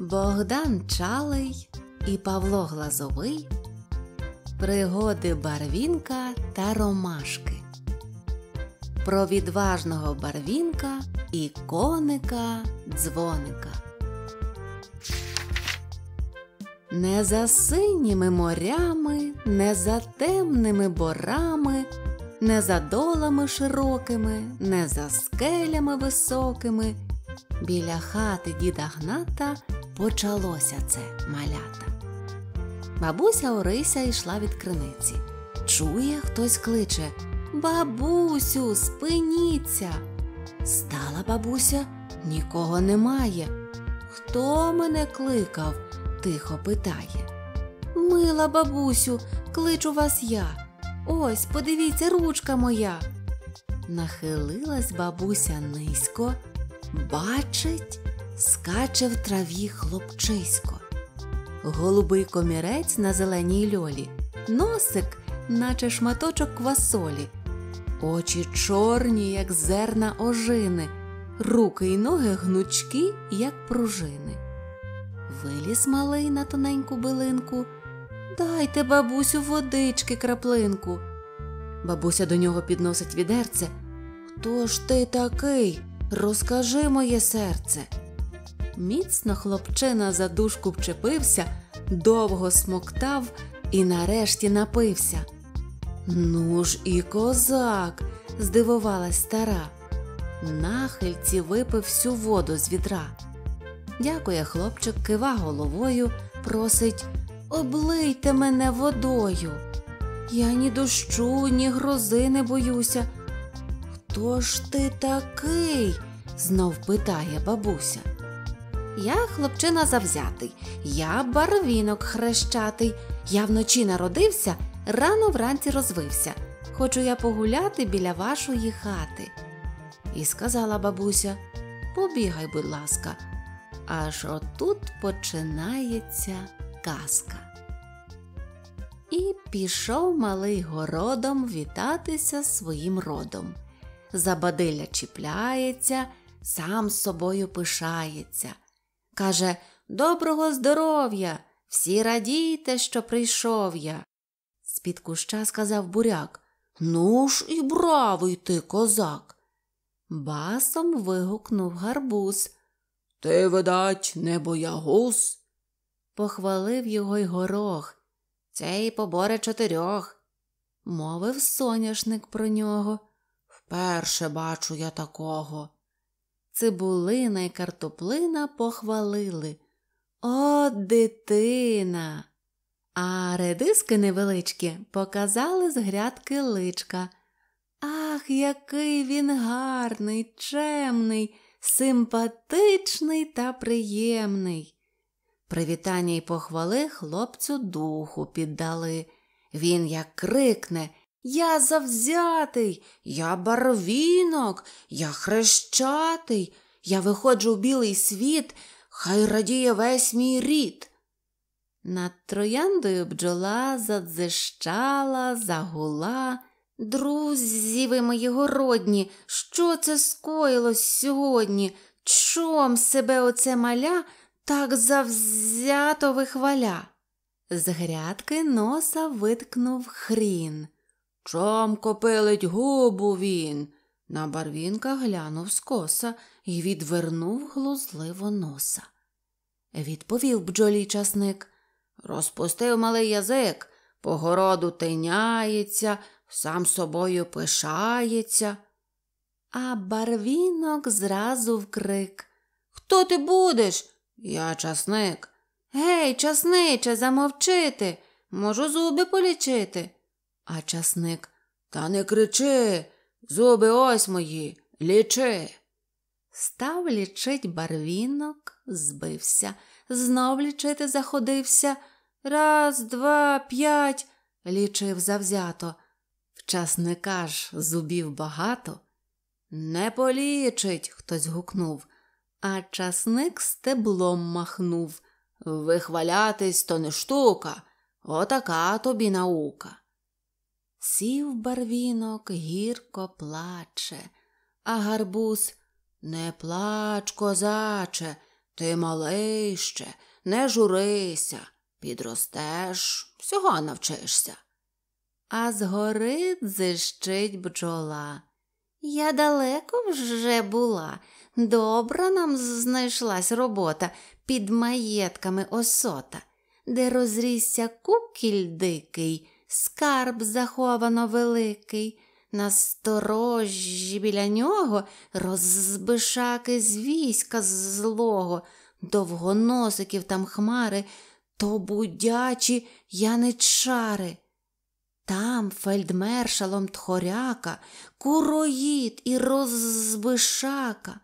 Богдан Чалий і Павло Глазовий. Пригоди барвінка та ромашки. Про відважного барвінка і коника дзвоника. Не за синіми морями, не за темними борами, не за долами широкими, не за скелями високими. Біля хати діда Гната почалося це малята. Бабуся Орися йшла від криниці. Чує, хтось кличе Бабусю, спиніться. Стала бабуся, нікого немає. Хто мене кликав? тихо питає. Мила бабусю, кличу вас я. Ось, подивіться, ручка моя. Нахилилась бабуся низько, бачить скаче в траві хлопчисько, голубий комірець на зеленій льолі, носик, наче шматочок квасолі, очі чорні, як зерна ожини, руки й ноги гнучки, як пружини. Виліз малий на тоненьку билинку. Дайте, бабусю, водички краплинку. Бабуся до нього підносить відерце. Хто ж ти такий? Розкажи моє серце. Міцно хлопчина за дужку вчепився, довго смоктав і нарешті напився. Ну ж і козак, здивувалась стара. Нахильці випив всю воду з відра. Дякує хлопчик, кива головою, просить Облийте мене водою. Я ні дощу, ні грози не боюся. Хто ж ти такий? знов питає бабуся. Я хлопчина завзятий, я барвінок хрещатий. Я вночі народився, рано вранці розвився. Хочу я погуляти біля вашої хати. І сказала бабуся Побігай, будь ласка, аж отут починається казка. І пішов малий городом вітатися своїм родом. Забадиля чіпляється, сам собою пишається. Каже Доброго здоров'я! Всі радійте, що прийшов я. З під куща сказав буряк Ну ж і бравий ти, козак. Басом вигукнув гарбуз. Ти, видать, не боягуз. Похвалив його й горох. Цей поборе чотирьох. Мовив соняшник про нього. Вперше бачу я такого цибулина і картоплина похвалили. О, дитина! А редиски невеличкі показали з грядки личка. Ах, який він гарний, чемний, симпатичний та приємний. Привітання й похвали хлопцю духу піддали. Він як крикне я завзятий, я барвінок, я хрещатий, я виходжу в білий світ, хай радіє весь мій рід. Над трояндою бджола задзищала, загула. Друзі ви мої городні, що це скоїлось сьогодні? Чом себе оце маля так завзято вихваля? З грядки носа виткнув хрін. Чом копилить губу він. На барвінка глянув скоса і відвернув глузливо носа. Відповів бджолі часник. Розпустив малий язик, по городу тиняється, сам собою пишається. А барвінок зразу вкрик. Хто ти будеш? Я часник. Гей, часниче, замовчити, можу зуби полічити. А часник Та не кричи, зуби ось мої, лічи. Став лічить барвінок, збився, знов лічити заходився. Раз, два, п'ять лічив завзято. В часника ж зубів багато. Не полічить, хтось гукнув, а часник стеблом махнув. Вихвалятись то не штука, отака тобі наука. Сів барвінок гірко плаче, а гарбуз не плач, козаче, ти малий ще, не журися, підростеш, всього навчишся. А згори зищить бджола. Я далеко вже була, добра нам знайшлась робота під маєтками осота, де розрісся кукіль дикий скарб заховано великий. На сторожі біля нього розбишаки з війська злого, довгоносиків там хмари, то будячі яничари. Там фельдмершалом тхоряка, куроїд і розбишака.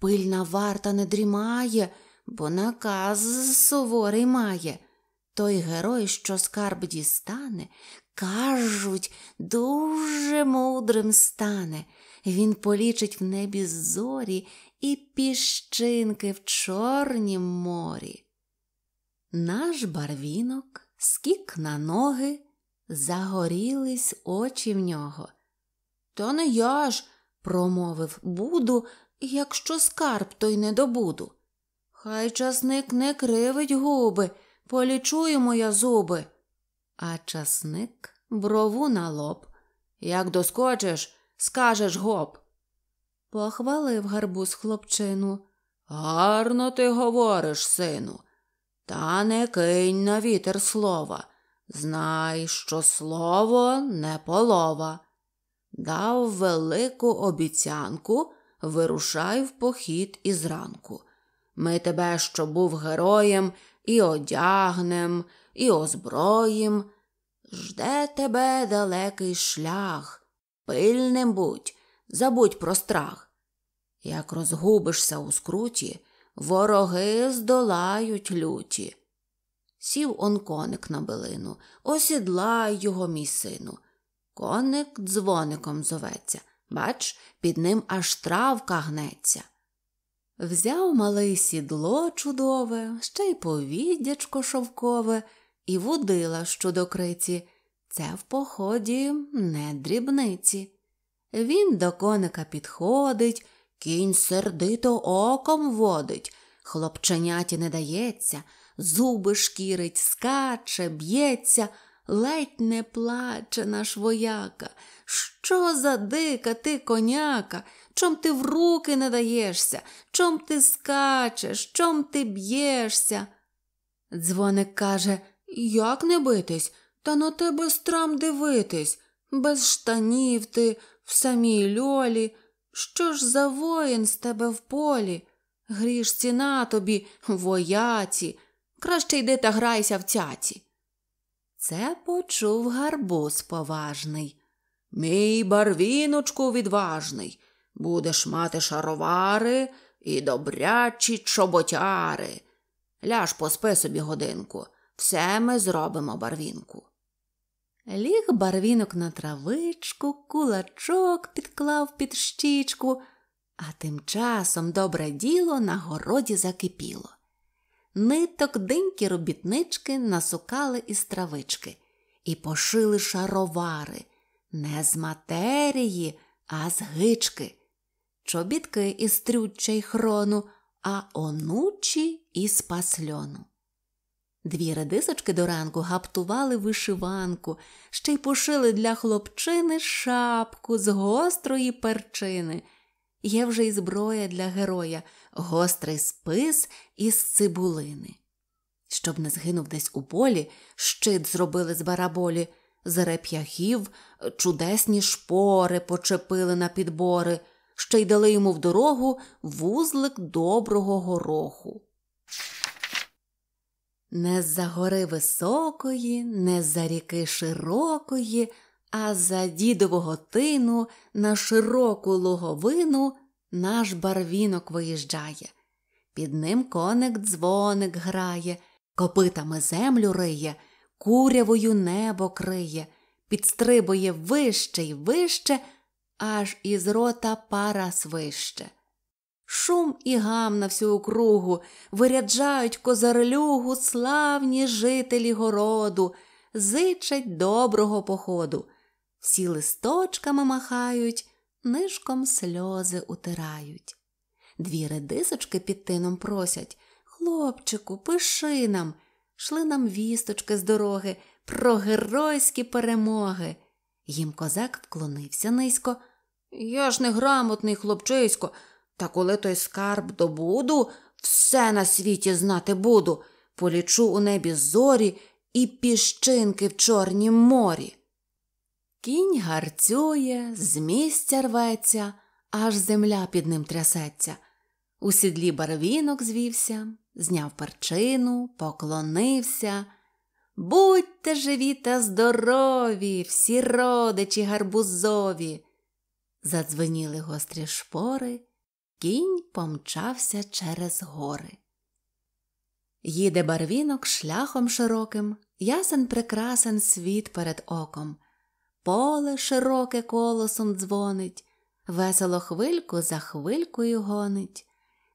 Пильна варта не дрімає, бо наказ суворий має. Той герой, що скарб дістане, кажуть, дуже мудрим стане. Він полічить в небі зорі і піщинки в Чорнім морі. Наш барвінок скік на ноги, загорілись очі в нього. Та не я ж, промовив, буду, якщо скарб, то й не добуду. Хай часник не кривить губи. Полічуємо я зуби. А часник брову на лоб. Як доскочиш, скажеш гоп. Похвалив гарбуз хлопчину. Гарно ти говориш, сину, та не кинь на вітер слова. Знай, що слово не полова. Дав велику обіцянку, вирушай в похід ізранку. Ми тебе, що був героєм, і одягнем, і озброїм. Жде тебе далекий шлях, пильним будь, забудь про страх. Як розгубишся у скруті, вороги здолають люті. Сів он коник на билину, осідлай його, мій сину. Коник дзвоником зоветься, бач, під ним аж травка гнеться. Взяв малий сідло чудове, ще й повіддячко шовкове, і водила щодо криці. Це в поході не дрібниці. Він до коника підходить, кінь сердито оком водить, хлопченяті не дається, зуби шкірить, скаче, б'ється, ледь не плаче наш вояка. Що за дика ти коняка? Чом ти в руки не даєшся? Чом ти скачеш, чом ти б'єшся? Дзвоник каже Як не битись? Та на тебе страм дивитись. Без штанів ти в самій льолі. Що ж за воїн з тебе в полі? Гріш ціна тобі, вояці, краще йди та грайся в цяці. Це почув гарбуз поважний. Мій барвіночку відважний. Будеш мати шаровари і добрячі чоботяри. Ляж поспи собі годинку. Все ми зробимо барвінку. Ліг барвінок на травичку, кулачок підклав під щічку, а тим часом добре діло на городі закипіло. Ниток динькі робітнички насукали із травички і пошили шаровари не з матерії, а з гички чобітки із трюча хрону, а онучі із пасльону. Дві редисочки до ранку гаптували вишиванку, ще й пошили для хлопчини шапку з гострої перчини. Є вже й зброя для героя, гострий спис із цибулини. Щоб не згинув десь у полі, щит зробили з бараболі, з реп'яхів чудесні шпори почепили на підбори що й дали йому в дорогу вузлик доброго гороху. Не з за гори високої, не за ріки широкої, а за дідового тину на широку луговину наш барвінок виїжджає. Під ним коник дзвоник грає, копитами землю риє, курявою небо криє, підстрибує вище й вище аж із рота пара свище. Шум і гам на всю округу виряджають козарлюгу славні жителі городу, зичать доброго походу. Всі листочками махають, нишком сльози утирають. Дві редисочки під тином просять Хлопчику, пиши нам, шли нам вісточки з дороги про геройські перемоги. Їм козак вклонився низько. Я ж не грамотний хлопчисько, та коли той скарб добуду, все на світі знати буду. Полічу у небі зорі і піщинки в Чорнім морі. Кінь гарцює, з місця рветься, аж земля під ним трясеться. У сідлі барвінок звівся, зняв перчину, поклонився, Будьте живі та здорові, всі родичі гарбузові. Задзвеніли гострі шпори, кінь помчався через гори. Їде барвінок шляхом широким, ясен прекрасен світ перед оком. Поле широке колосом дзвонить, весело хвильку за хвилькою гонить.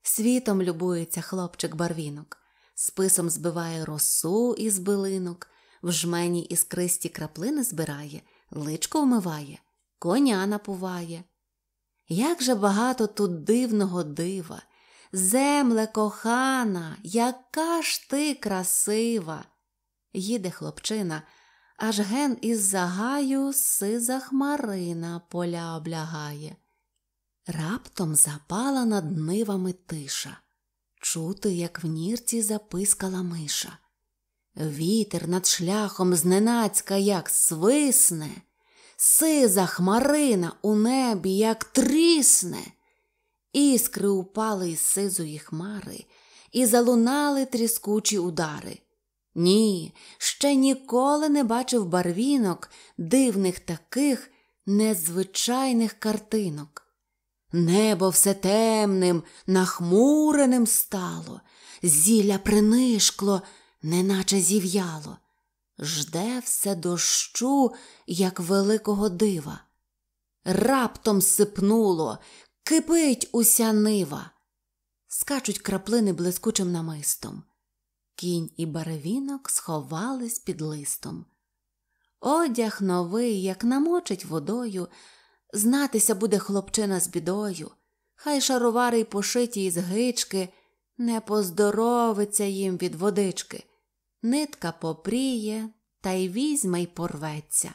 Світом любується хлопчик барвінок списом збиває росу із билинок, в жмені іскристі краплини збирає, личко вмиває, коня напуває. Як же багато тут дивного дива! Земле кохана, яка ж ти красива! їде хлопчина, аж ген із загаю сиза хмарина поля облягає. Раптом запала над нивами тиша. Чути, як в нірці запискала миша. Вітер над шляхом зненацька, як свисне, сиза хмарина у небі, як трісне. Іскри упали із сизої хмари і залунали тріскучі удари. Ні, ще ніколи не бачив барвінок, дивних таких незвичайних картинок. Небо все темним, нахмуреним стало, зілля принишкло, неначе зів'яло. Жде все дощу, як великого дива. Раптом сипнуло, кипить уся нива. Скачуть краплини блискучим намистом. Кінь і баревінок сховались під листом. Одяг новий, як намочить водою, Знатися буде хлопчина з бідою, хай шаровари й пошиті із гички, не поздоровиться їм від водички. Нитка попріє та й візьме й порветься.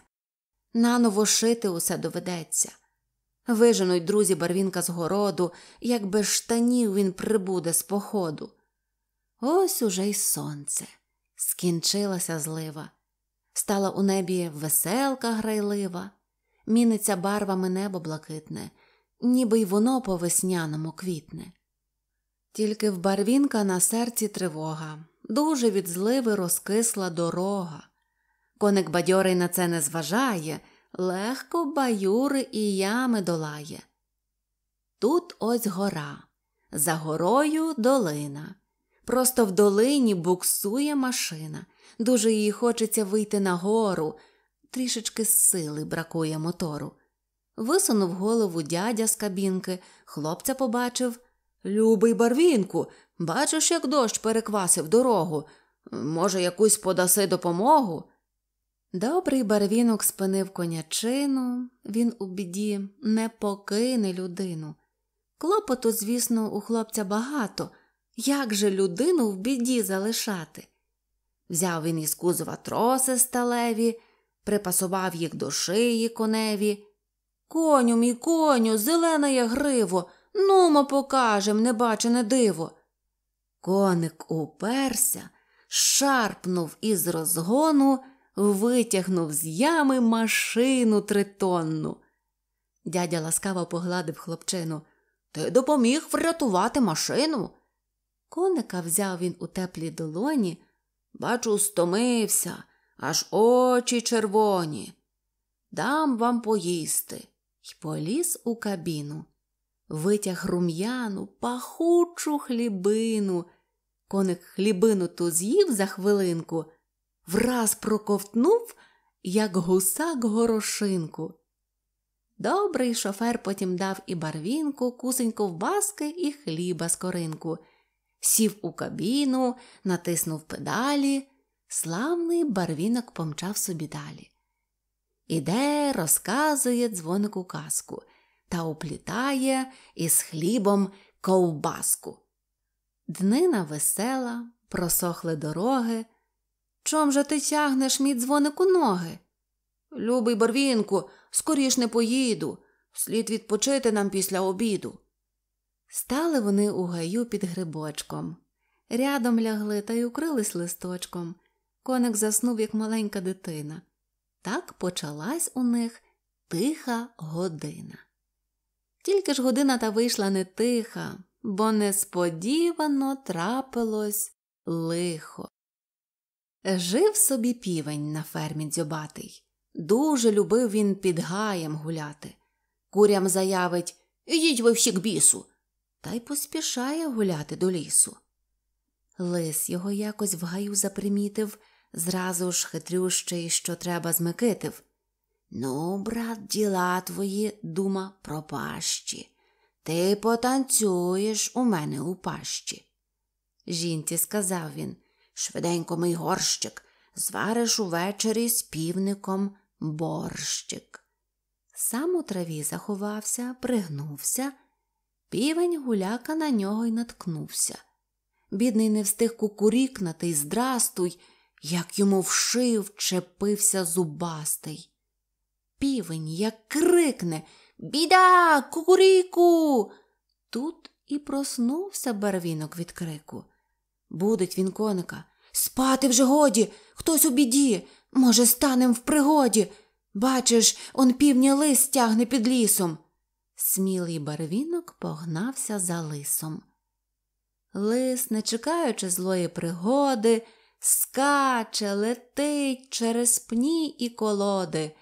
Наново шити усе доведеться. Виженуть друзі барвінка з городу, як без штанів він прибуде з походу. Ось уже й сонце. Скінчилася злива. Стала у небі веселка грайлива міниться барвами небо блакитне, ніби й воно по весняному квітне. Тільки в барвінка на серці тривога, дуже від зливи розкисла дорога. Коник бадьорий на це не зважає, легко баюри і ями долає. Тут ось гора, за горою долина. Просто в долині буксує машина. Дуже їй хочеться вийти на гору, трішечки сили бракує мотору. Висунув голову дядя з кабінки, хлопця побачив Любий барвінку, бачиш, як дощ переквасив дорогу. Може, якусь подаси допомогу? Добрий барвінок спинив конячину, він у біді не покине людину. Клопоту, звісно, у хлопця багато. Як же людину в біді залишати? Взяв він із кузова троси сталеві, припасував їх до шиї коневі. Коню мій, коню, зелена я гриво, нумо покажем, небачене диво. Коник уперся, шарпнув із розгону, витягнув з ями машину тритонну. Дядя ласкаво погладив хлопчину. Ти допоміг врятувати машину. Коника взяв він у теплі долоні. Бачу, стомився, аж очі червоні. Дам вам поїсти. І поліз у кабіну, витяг рум'яну, пахучу хлібину. Коник хлібину ту з'їв за хвилинку, враз проковтнув, як гусак горошинку. Добрий шофер потім дав і барвінку, кусеньку в баски і хліба з коринку. Сів у кабіну, натиснув педалі, Славний барвінок помчав собі далі. Іде, розказує дзвонику казку та оплітає із хлібом ковбаску. Днина весела, просохли дороги. Чом же ти тягнеш мій дзвонику ноги? Любий барвінку, скоріш не поїду, слід відпочити нам після обіду. Стали вони у гаю під грибочком, рядом лягли та й укрились листочком. Коник заснув, як маленька дитина. Так почалась у них тиха година. Тільки ж година та вийшла не тиха, бо несподівано трапилось лихо. Жив собі півень на фермі дзьобатий. Дуже любив він під гаєм гуляти. Курям заявить Ідіть ви всі к бісу. Та й поспішає гуляти до лісу. Лис його якось в гаю запримітив зразу ж хитрющий, що треба змикитив. Ну, брат, діла твої дума про пащі. Ти потанцюєш у мене у пащі. Жінці сказав він швиденько мій горщик, звариш увечері з півником борщик. Сам у траві заховався, пригнувся, півень гуляка на нього й наткнувся. Бідний не встиг кукурікнати й здрастуй як йому в шию вчепився зубастий. Півень, як крикне Біда, кукуріку. Тут і проснувся барвінок від крику. Будить він коника. Спати вже годі, хтось у біді. Може, станем в пригоді. Бачиш, он півня лис тягне під лісом. Смілий барвінок погнався за лисом. Лис, не чекаючи злої пригоди, скаче, летить через пні і колоди.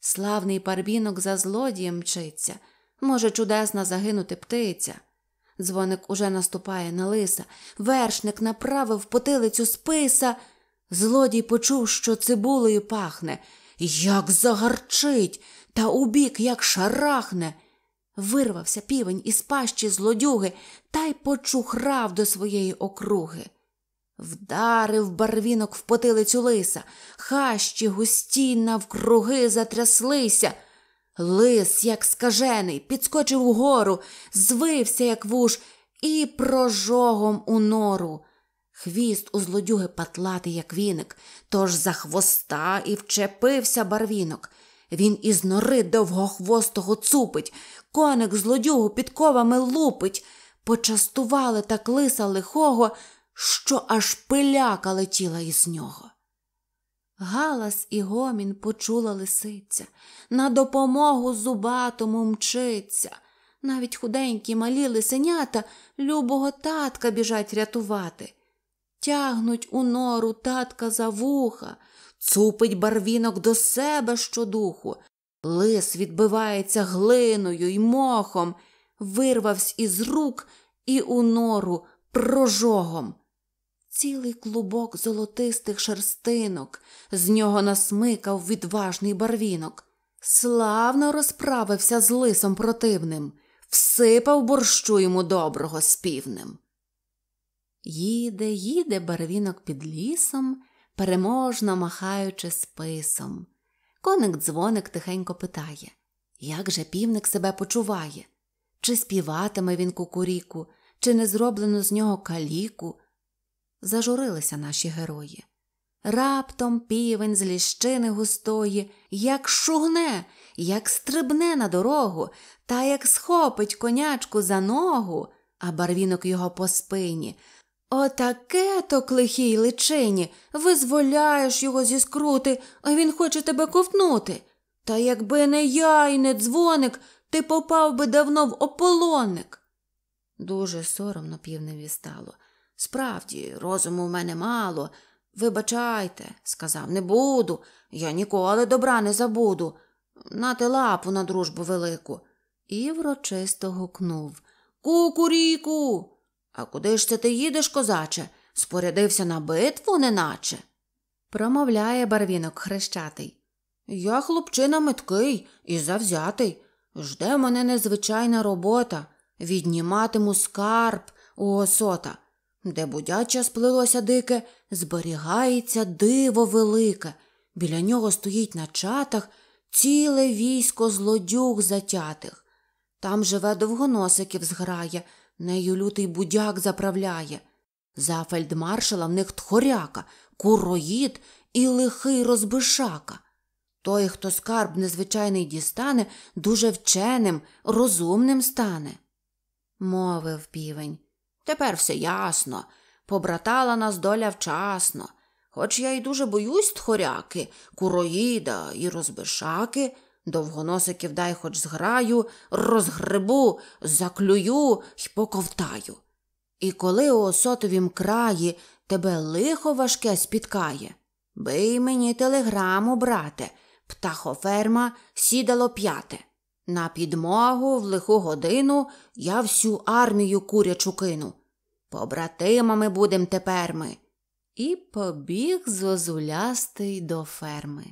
Славний парбінок за злодієм мчиться, може, чудесна загинути птиця. Дзвоник уже наступає на лиса, вершник направив потилицю списа. Злодій почув, що цибулею пахне, як загарчить, та убік, як шарахне. Вирвався півень із пащі злодюги та й почухрав до своєї округи. Вдарив барвінок в потилицю лиса, хащі густі навкруги затряслися. Лис, як скажений, підскочив угору, звився, як вуж, і прожогом у нору. Хвіст у злодюги патлатий, як віник, тож за хвоста і вчепився барвінок. Він із нори довгохвостого цупить, коник злодюгу під ковами лупить. Почастували так лиса лихого що аж пиляка летіла із нього. Галас і гомін почула лисиця, на допомогу зубатому мчиться. Навіть худенькі малі лисенята любого татка біжать рятувати. Тягнуть у нору татка за вуха, цупить барвінок до себе щодуху. Лис відбивається глиною й мохом, вирвавсь із рук і у нору прожогом цілий клубок золотистих шерстинок, з нього насмикав відважний барвінок. Славно розправився з лисом противним, всипав борщу йому доброго з півним. Їде, їде барвінок під лісом, переможно махаючи списом. Коник дзвоник тихенько питає як же півник себе почуває? Чи співатиме він кукуріку, чи не зроблено з нього каліку, зажурилися наші герої. Раптом півень з ліщини густої, як шугне, як стрибне на дорогу, та як схопить конячку за ногу, а барвінок його по спині. Отаке то клихій личині, визволяєш його зі скрути, а він хоче тебе ковтнути. Та якби не я і не дзвоник, ти попав би давно в ополонник. Дуже соромно півневі стало. Справді, розуму в мене мало. Вибачайте, сказав, не буду. Я ніколи добра не забуду. Нати лапу на дружбу велику. І врочисто гукнув Кукуріку. А куди ж це ти їдеш, козаче? Спорядився на битву, неначе. Промовляє барвінок хрещатий. Я хлопчина меткий і завзятий. Жде мене незвичайна робота. Відніматиму скарб у осота де будяче сплилося дике, зберігається диво велике. Біля нього стоїть на чатах ціле військо злодюг затятих. Там живе довгоносиків зграє, нею лютий будяк заправляє. За фельдмаршала в них тхоряка, куроїд і лихий розбишака. Той, хто скарб незвичайний дістане, дуже вченим, розумним стане, мовив півень. Тепер все ясно. Побратала нас доля вчасно. Хоч я й дуже боюсь тхоряки, куроїда і розбишаки, довгоносиків дай хоч зграю, розгребу, заклюю й поковтаю. І коли у осотовім краї тебе лихо важке спіткає, бий мені телеграму, брате, птахоферма сідало п'яте. На підмогу в лиху годину я всю армію курячу кину. Побратимами будем тепер ми. І побіг зозулястий до ферми.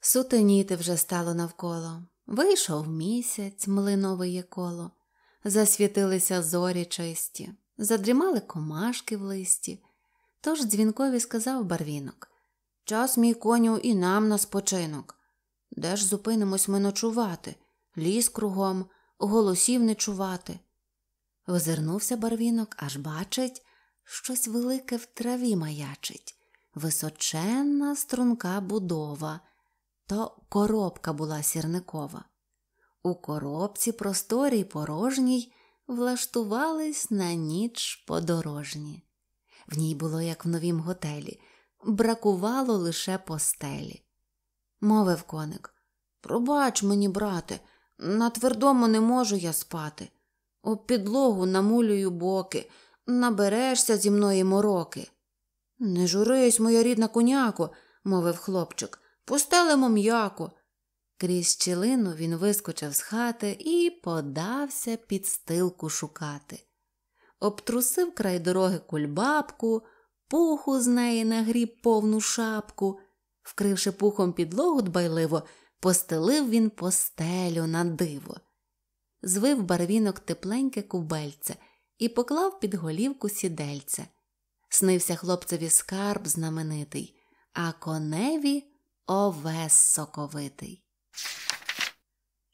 Сутеніти вже стало навколо. Вийшов місяць, млинове коло, засвітилися зорі чисті, задрімали комашки в листі. Тож дзвінкові сказав барвінок Час, мій коню, і нам на спочинок. Де ж зупинимось ми ночувати? Ліс кругом, голосів не чувати. Озирнувся барвінок, аж бачить, щось велике в траві маячить. Височенна струнка будова, то коробка була сірникова. У коробці просторі й порожній влаштувались на ніч подорожні. В ній було, як в новім готелі, бракувало лише постелі мовив коник. Пробач мені, брате, на твердому не можу я спати. Об підлогу намулюю боки, наберешся зі мною мороки. Не журись, моя рідна коняко, мовив хлопчик, постелимо м'яко. Крізь щілину він вискочив з хати і подався під стилку шукати. Обтрусив край дороги кульбабку, пуху з неї нагріб повну шапку. Вкривши пухом підлогу дбайливо, постелив він постелю на диво, звив барвінок тепленьке кубельце і поклав під голівку сідельце. Снився хлопцеві скарб знаменитий, а коневі овес соковитий.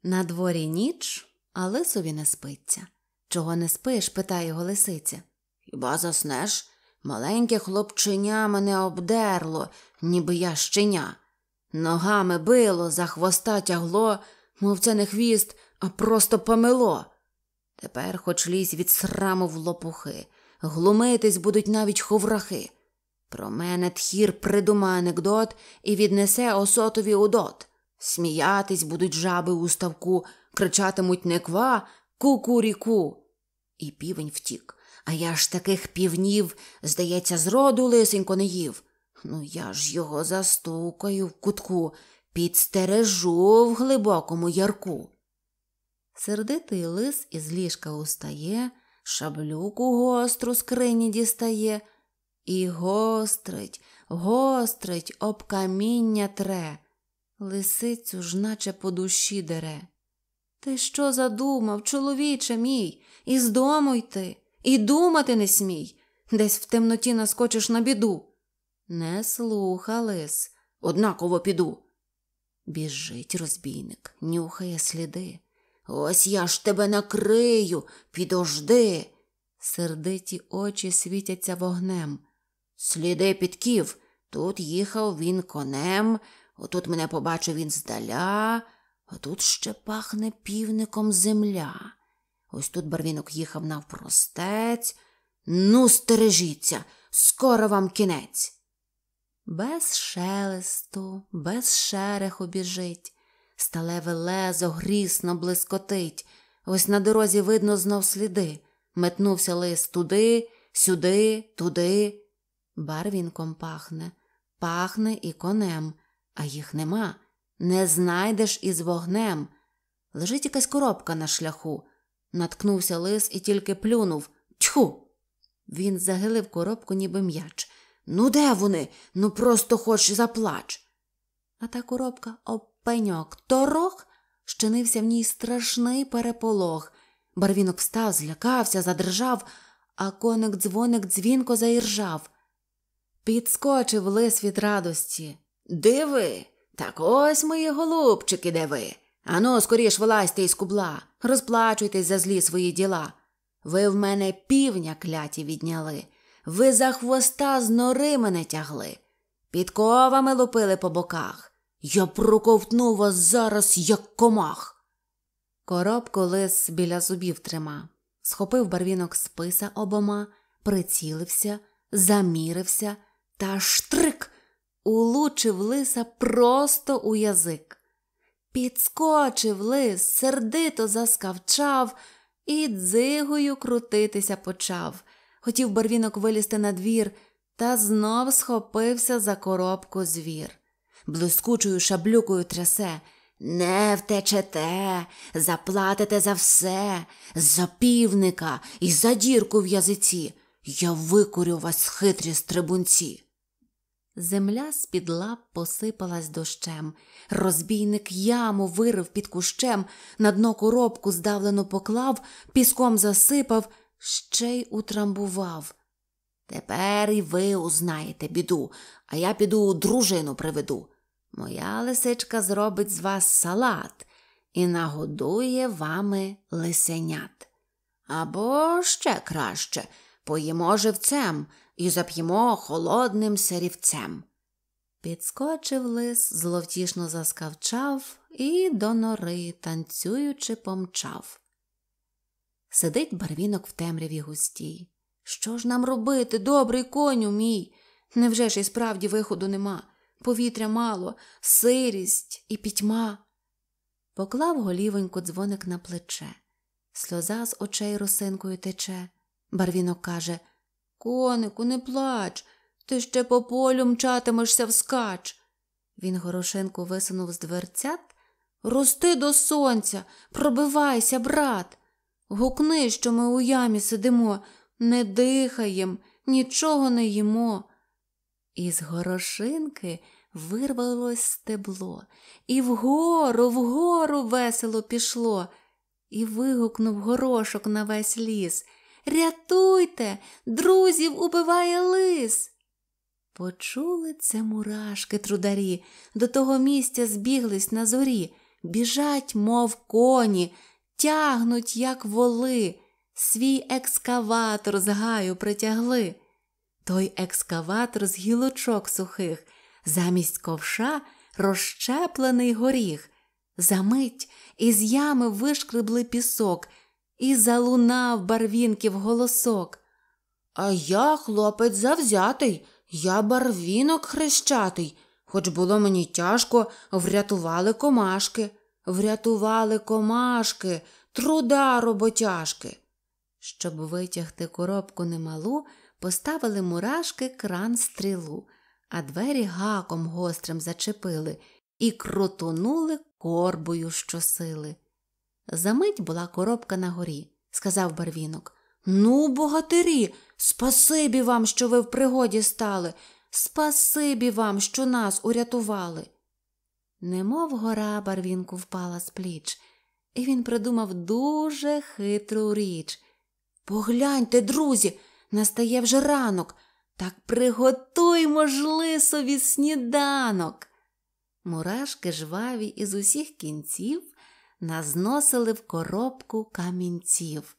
На дворі ніч, а лисові не спиться. Чого не спиш? питає його лисиця. Хіба заснеш? Маленьке хлопченя мене обдерло, ніби я щеня. Ногами било, за хвоста тягло, мов це не хвіст, а просто помило. Тепер хоч лізь від сраму в лопухи, глумитись будуть навіть ховрахи. Про мене тхір придумає анекдот і віднесе осотові удот. Сміятись будуть жаби у ставку, кричатимуть не ква, ку-ку-ріку. І півень втік. А я ж таких півнів, здається, зроду лисенько не їв. Ну я ж його застукаю в кутку, підстережу в глибокому ярку. Сердитий лис із ліжка устає, шаблюку гостру скрині дістає і гострить, гострить об каміння тре, лисицю ж наче по душі дере. Ти що задумав, чоловіче мій, із дому йти? І думати не смій. Десь в темноті наскочиш на біду. Не слухались, однаково піду. Біжить розбійник, нюхає сліди. Ось я ж тебе накрию, підожди. Сердиті очі світяться вогнем. Сліди підків. Тут їхав він конем, отут мене побачив він здаля, отут ще пахне півником земля. Ось тут барвінок їхав навпростець. Ну, стережіться, скоро вам кінець. Без шелесту, без шереху біжить, сталеве лезо грісно блискотить. Ось на дорозі видно знов сліди. Метнувся лис туди, сюди, туди. Барвінком пахне, пахне і конем, а їх нема. Не знайдеш із вогнем. Лежить якась коробка на шляху. Наткнувся лис і тільки плюнув. Тьху. Він загилив коробку, ніби м'яч. Ну, де вони? Ну, просто хоч заплач. А та коробка опеньок торох щинився в ній страшний переполох. Барвінок встав, злякався, задрижав, а коник дзвоник дзвінко заіржав. Підскочив лис від радості. Диви, так ось мої голубчики, де ви. Ану, скоріш вилазьте із кубла, розплачуйтесь за злі свої діла. Ви в мене півня кляті відняли, ви за хвоста з нори мене тягли, підковами лупили по боках. Я проковтну вас зараз, як комах. Коробку лис біля зубів трима, схопив барвінок списа обома, прицілився, замірився та штрик улучив лиса просто у язик. Підскочив лис, сердито заскавчав і дзигою крутитися почав. Хотів барвінок вилізти на двір, та знов схопився за коробку звір. Блискучою шаблюкою трясе. Не втечете, заплатите за все, за півника і за дірку в язиці. Я викурю вас хитрі стрибунці. Земля з під лап посипалась дощем. Розбійник яму вирив під кущем, на дно коробку здавлено поклав, піском засипав, ще й утрамбував. Тепер і ви узнаєте біду, а я піду дружину приведу. Моя лисичка зробить з вас салат і нагодує вами лисенят. Або ще краще, поїмо живцем і зап'ємо холодним сирівцем. Підскочив лис, зловтішно заскавчав і до нори, танцюючи, помчав. Сидить барвінок в темряві густій. Що ж нам робити, добрий коню мій? Невже ж і справді виходу нема? Повітря мало, сирість і пітьма. Поклав голівоньку дзвоник на плече. Сльоза з очей росинкою тече. Барвінок каже Конику, не плач, ти ще по полю мчатимешся вскач. Він горошенко висунув з дверцят. Рости до сонця, пробивайся, брат. Гукни, що ми у ямі сидимо, не дихаєм, нічого не їмо. Із горошинки вирвалось стебло, і вгору, вгору весело пішло, і вигукнув горошок на весь ліс. Рятуйте, друзів убиває лис. Почули це мурашки трударі, до того місця збіглись на зорі, біжать, мов коні, тягнуть, як воли, свій екскаватор з гаю притягли. Той екскаватор з гілочок сухих, замість ковша розщеплений горіх. Замить із ями вишкребли пісок, і залунав барвінків голосок. А я, хлопець, завзятий, я барвінок хрещатий. Хоч було мені тяжко, врятували комашки, врятували комашки, труда роботяшки. Щоб витягти коробку немалу, поставили мурашки кран стрілу, а двері гаком гострим зачепили і крутонули корбою щосили. Замить була коробка на горі, сказав барвінок. Ну, богатирі, спасибі вам, що ви в пригоді стали. Спасибі вам, що нас урятували. Немов гора барвінку впала з пліч, і він придумав дуже хитру річ. Погляньте, друзі, настає вже ранок, так приготуймо ж лисові сніданок. Мурашки жваві із усіх кінців назносили в коробку камінців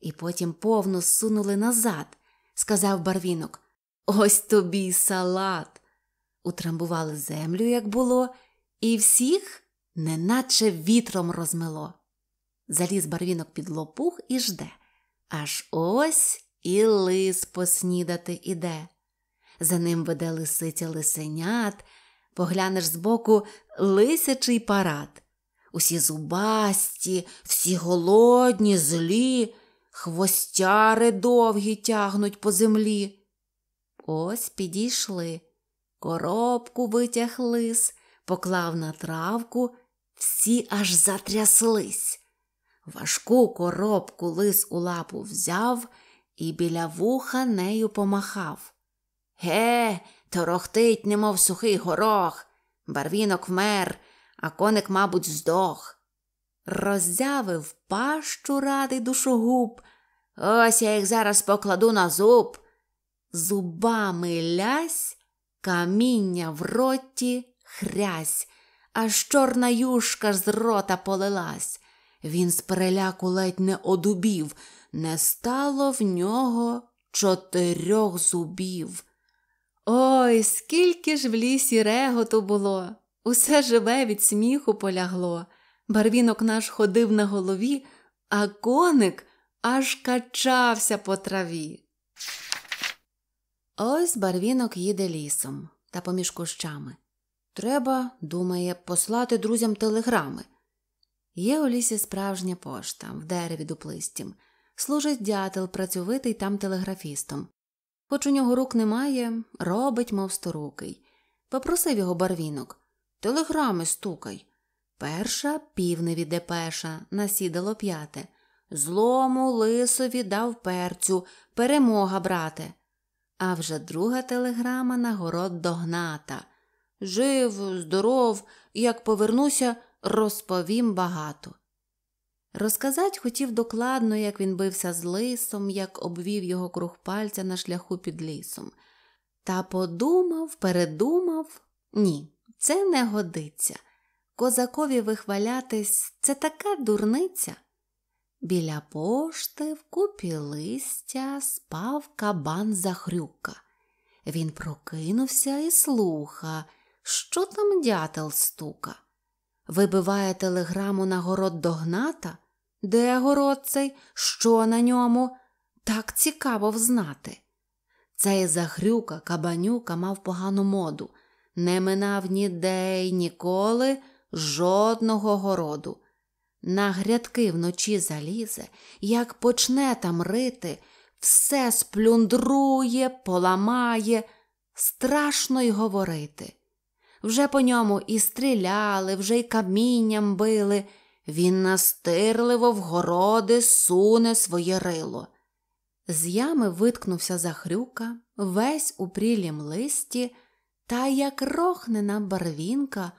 і потім повну сунули назад, сказав барвінок. Ось тобі салат. Утрамбували землю, як було, і всіх неначе вітром розмило. Заліз барвінок під лопух і жде. Аж ось і лис поснідати іде. За ним веде лисиця лисенят, поглянеш збоку лисячий парад усі зубасті, всі голодні, злі, хвостяри довгі тягнуть по землі. Ось підійшли. Коробку витяг лис, поклав на травку, всі аж затряслись. Важку коробку лис у лапу взяв і біля вуха нею помахав. Ге, торохтить, немов сухий горох, барвінок вмер, а коник, мабуть, здох. Роззявив пащу радий душогуб. Ось я їх зараз покладу на зуб. Зубами лясь, каміння в роті хрясь, аж чорна юшка з рота полилась. Він з переляку ледь не одубів, не стало в нього чотирьох зубів. Ой, скільки ж в лісі реготу було! Усе живе від сміху полягло. Барвінок наш ходив на голові, а коник аж качався по траві. Ось барвінок їде лісом та поміж кущами. Треба, думає, послати друзям телеграми. Є у лісі справжня пошта в дереві дуплистім. Служить дятел працьовитий там телеграфістом. Хоч у нього рук немає, робить, мов сторукий. Попросив його барвінок. Телеграми стукай. Перша півневі депеша, насідало п'яте. Злому лисові дав перцю, перемога, брате. А вже друга телеграма на город догната. Жив, здоров, як повернуся, розповім багато. Розказать хотів докладно, як він бився з лисом, як обвів його круг пальця на шляху під лісом. Та подумав, передумав ні. Це не годиться. Козакові вихвалятись це така дурниця. Біля пошти в купі листя спав кабан захрюка. Він прокинувся і слуха, що там дятел стука. Вибиває телеграму на город догната? Де город цей? Що на ньому? Так цікаво взнати. Цей захрюка кабанюка мав погану моду не минав ніде й ніколи жодного городу. На грядки вночі залізе, як почне там рити, все сплюндрує, поламає, страшно й говорити. Вже по ньому і стріляли, вже й камінням били, він настирливо в городи суне своє рило. З ями виткнувся захрюка, весь у прілім листі. Та як рохне нам барвінка.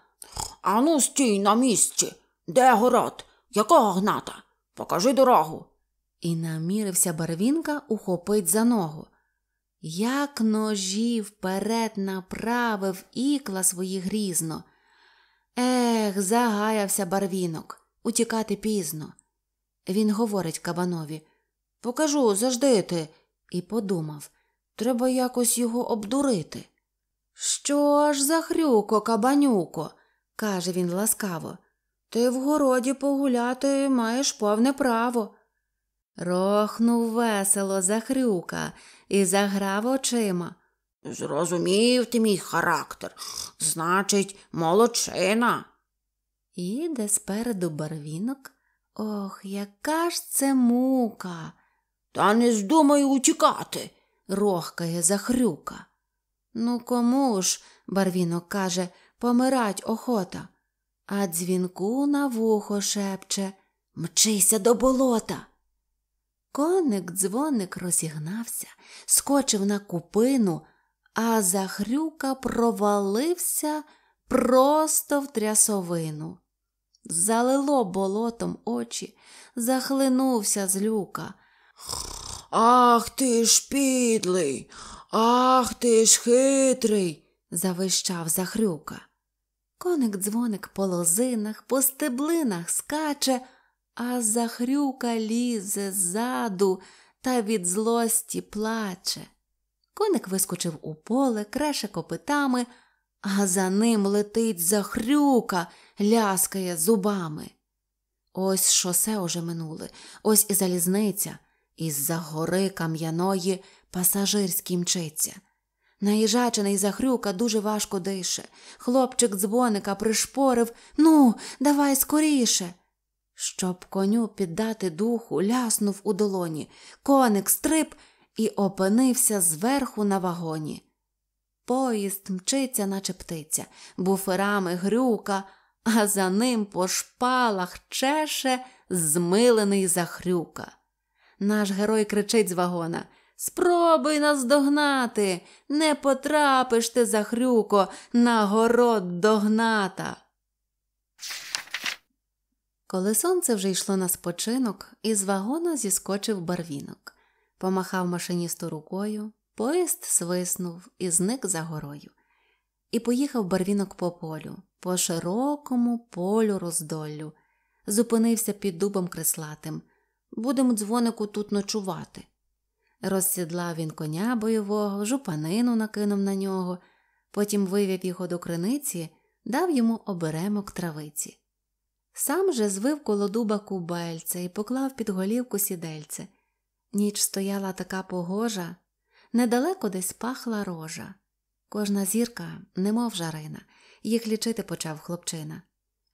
Ану, стій на місці. Де город? Якого гната? Покажи дорогу. І намірився барвінка ухопить за ногу. Як ножі вперед направив ікла свої грізно. Ех, загаявся барвінок, утікати пізно. Він говорить кабанові Покажу, завжди ти. і подумав треба якось його обдурити. Що ж за хрюко, кабанюко, каже він ласкаво, ти в городі погуляти маєш повне право. Рохнув весело захрюка і заграв очима. Зрозумів ти мій характер, значить, молодчина. Іде спереду барвінок. Ох, яка ж це мука. Та не здумаю утікати, рохкає захрюка. Ну, кому ж, барвінок каже, помирать охота. А дзвінку на вухо шепче Мчися до болота. Коник дзвоник розігнався, скочив на купину, а захрюка провалився просто в трясовину. Залило болотом очі, захлинувся з люка. Ах ти ж підлий, Ах ти ж хитрий, завищав Захрюка. Коник дзвоник по лозинах, по стеблинах скаче, а Захрюка лізе ззаду та від злості плаче. Коник вискочив у поле, креше копитами, а за ним летить Захрюка, ляскає зубами. Ось шосе уже минули, ось і залізниця, із за гори кам'яної Пасажирський мчиться. Наїжачений захрюка дуже важко дише. Хлопчик дзвоника пришпорив Ну, давай скоріше. Щоб коню піддати духу, ляснув у долоні. Коник стрип і опинився зверху на вагоні. Поїзд мчиться, наче птиця, буферами грюка, а за ним по шпалах чеше змилений захрюка. Наш герой кричить з вагона Спробуй наздогнати, не потрапиш ти, Захрюко, на город догната. Коли сонце вже йшло на спочинок, із вагона зіскочив барвінок, помахав машиністу рукою, поїзд свиснув і зник за горою. І поїхав барвінок по полю, по широкому полю роздоллю, зупинився під дубом креслатим. Будемо дзвонику тут ночувати. Розсідлав він коня бойового, жупанину накинув на нього, потім вивів його до криниці, дав йому оберемок травиці. Сам же звив коло дуба кубельце і поклав під голівку сідельце. Ніч стояла така погожа, недалеко десь пахла рожа. Кожна зірка, немов жарина, їх лічити почав хлопчина.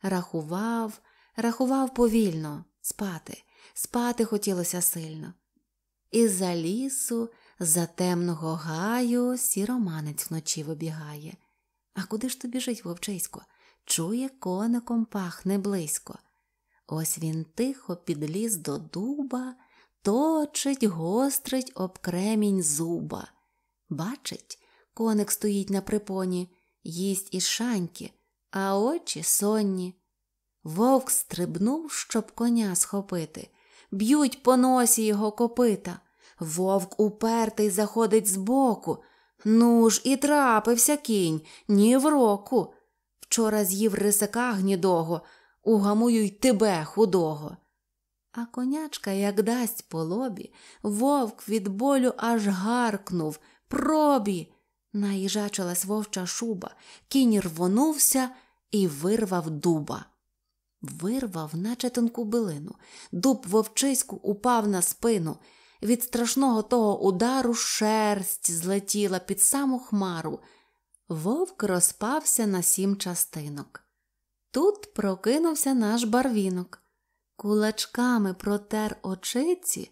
Рахував, рахував повільно, спати, спати хотілося сильно. І за лісу, за темного гаю сіроманець вночі вибігає. А куди ж то біжить вовчисько? Чує, коником пахне близько. Ось він тихо підліз до дуба, точить, гострить об кремінь зуба. Бачить, коник стоїть на припоні, їсть і шаньки, а очі сонні. Вовк стрибнув, щоб коня схопити б'ють по носі його копита. Вовк упертий заходить збоку. Ну ж, і трапився кінь, ні в року. Вчора з'їв рисака гнідого, угамую й тебе худого. А конячка, як дасть по лобі, вовк від болю аж гаркнув. Пробі. Наїжачилась вовча шуба, кінь рвонувся і вирвав дуба. Вирвав, наче тонку билину, дуб вовчиську упав на спину. Від страшного того удару шерсть злетіла під саму хмару. Вовк розпався на сім частинок. Тут прокинувся наш барвінок. Кулачками протер очиці,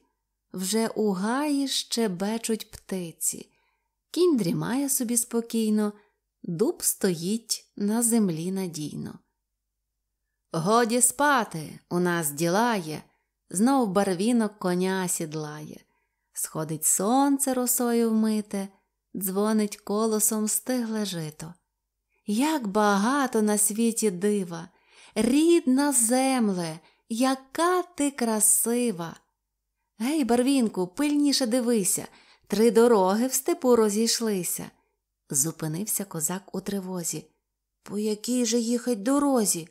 вже у гаї щебечуть птиці. Кінь дрімає собі спокійно, дуб стоїть на землі надійно. Годі спати, у нас діла є, знов барвінок коня сідлає. Сходить сонце росою вмите, дзвонить колосом стигле жито. Як багато на світі дива, рідна земле, яка ти красива. Гей, барвінку, пильніше дивися, три дороги в степу розійшлися. Зупинився козак у тривозі. По якій же їхать дорозі?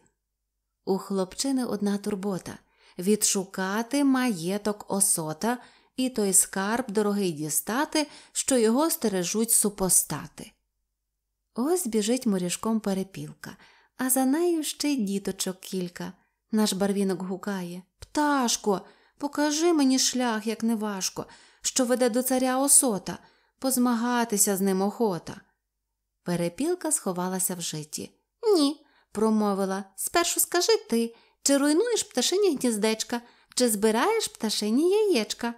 У хлопчини одна турбота відшукати маєток осота і той скарб дорогий дістати, що його стережуть супостати. Ось біжить морішком перепілка, а за нею ще й діточок кілька. Наш барвінок гукає Пташко, покажи мені шлях, як неважко, що веде до царя осота, позмагатися з ним охота. Перепілка сховалася в житті. Ні промовила спершу скажи ти, чи руйнуєш пташині гніздечка, чи збираєш пташині яєчка.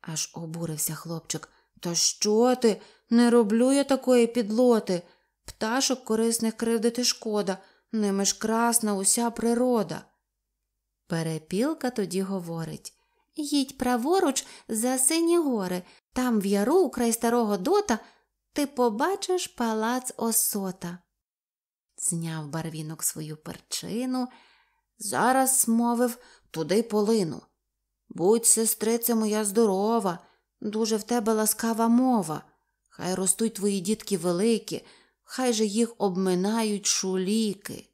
Аж обурився хлопчик. Та що ти? Не роблю я такої підлоти. Пташок корисних кривдити шкода, ними ж красна уся природа. Перепілка тоді говорить Їдь праворуч за сині гори, там в яру, край старого дота, ти побачиш палац осота. Зняв барвінок свою перчину, зараз мовив туди полину. Будь, сестрице моя здорова, дуже в тебе ласкава мова. Хай ростуть твої дітки великі, хай же їх обминають шуліки.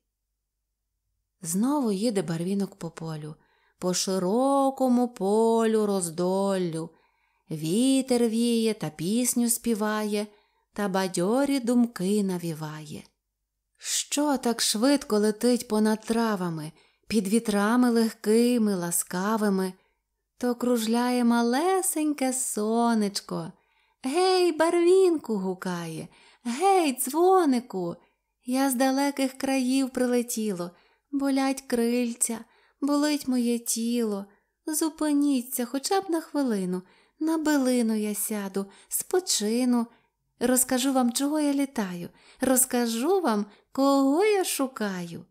Знову їде барвінок по полю, по широкому полю роздоллю. Вітер віє та пісню співає, та бадьорі думки навіває. Що так швидко летить понад травами, під вітрами легкими, ласкавими, то кружляє малесеньке сонечко. Гей, барвінку гукає, гей, дзвонику. Я з далеких країв прилетіло, болять крильця, болить моє тіло. Зупиніться хоча б на хвилину, на билину я сяду, спочину розкажу вам, чого я літаю, розкажу вам, кого я шукаю.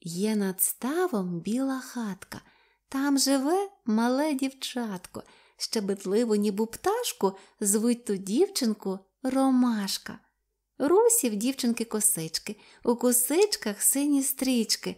Є над ставом біла хатка, там живе мале дівчатко, щебетливу, ніби пташку, звуть ту дівчинку Ромашка. Русів дівчинки косички, у косичках сині стрічки,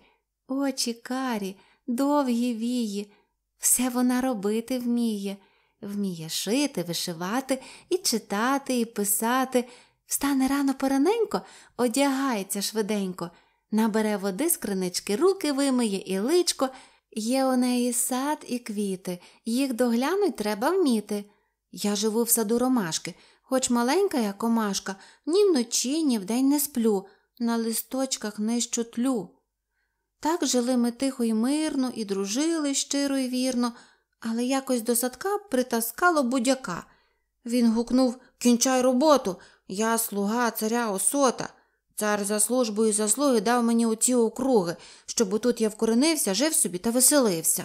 очі карі, довгі вії. Все вона робити вміє. Вміє шити, вишивати, і читати, і писати, встане рано пораненько, одягається швиденько, набере води з кринички, руки вимиє і личко, є у неї сад і квіти, їх доглянуть треба вміти. Я живу в саду ромашки, хоч маленька я комашка, ні вночі, ні вдень не сплю, на листочках нищу тлю. Так жили ми тихо й мирно, і дружили щиро й вірно але якось до садка притаскало будяка. Він гукнув Кінчай роботу, я слуга царя осота. Цар за службу і заслуги дав мені оці округи, щоб отут я вкоренився, жив собі та веселився.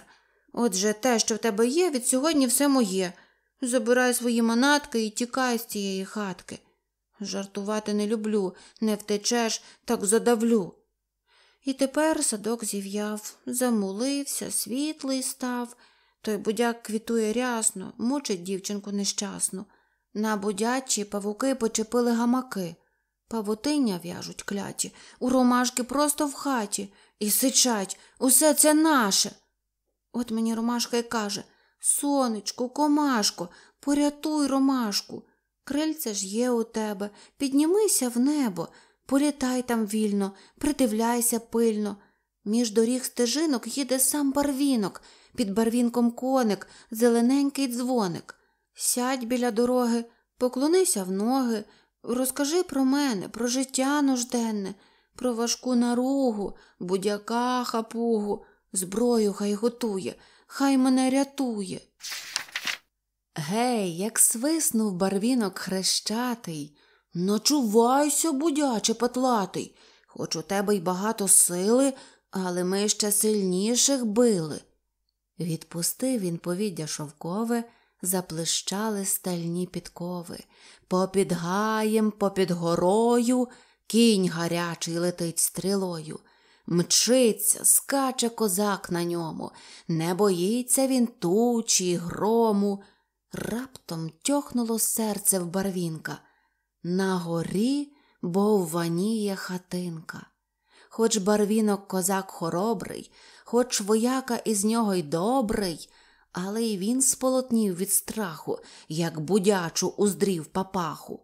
Отже, те, що в тебе є, від сьогодні все моє. Забирай свої манатки і тікай з цієї хатки. Жартувати не люблю, не втечеш, так задавлю. І тепер садок зів'яв, замулився, світлий став. Той будяк квітує рясно, мучить дівчинку нещасну. На будячі павуки почепили гамаки, павутиння в'яжуть кляті, у ромашки просто в хаті і сичать усе це наше. От мені ромашка й каже Сонечку, комашко, порятуй ромашку. Крильце ж є у тебе, піднімися в небо, політай там вільно, придивляйся пильно. Між доріг стежинок їде сам барвінок – під барвінком коник, зелененький дзвоник. Сядь біля дороги, поклонися в ноги, розкажи про мене, про життя нужденне, про важку наругу, будяка хапугу, зброю хай готує, хай мене рятує. Гей, як свиснув барвінок хрещатий. Ночувайся, будяче патлатий, хоч у тебе й багато сили, але ми ще сильніших били. Відпустив він повіддя шовкове, Заплищали стальні підкови. Попід гаєм, попід горою, кінь гарячий летить стрілою. Мчиться, скаче козак на ньому, не боїться він тучі, грому. Раптом тьохнуло серце в барвінка. На горі бовваніє хатинка. Хоч барвінок козак хоробрий, хоч вояка із нього й добрий, але й він сполотнів від страху, як будячу уздрів папаху.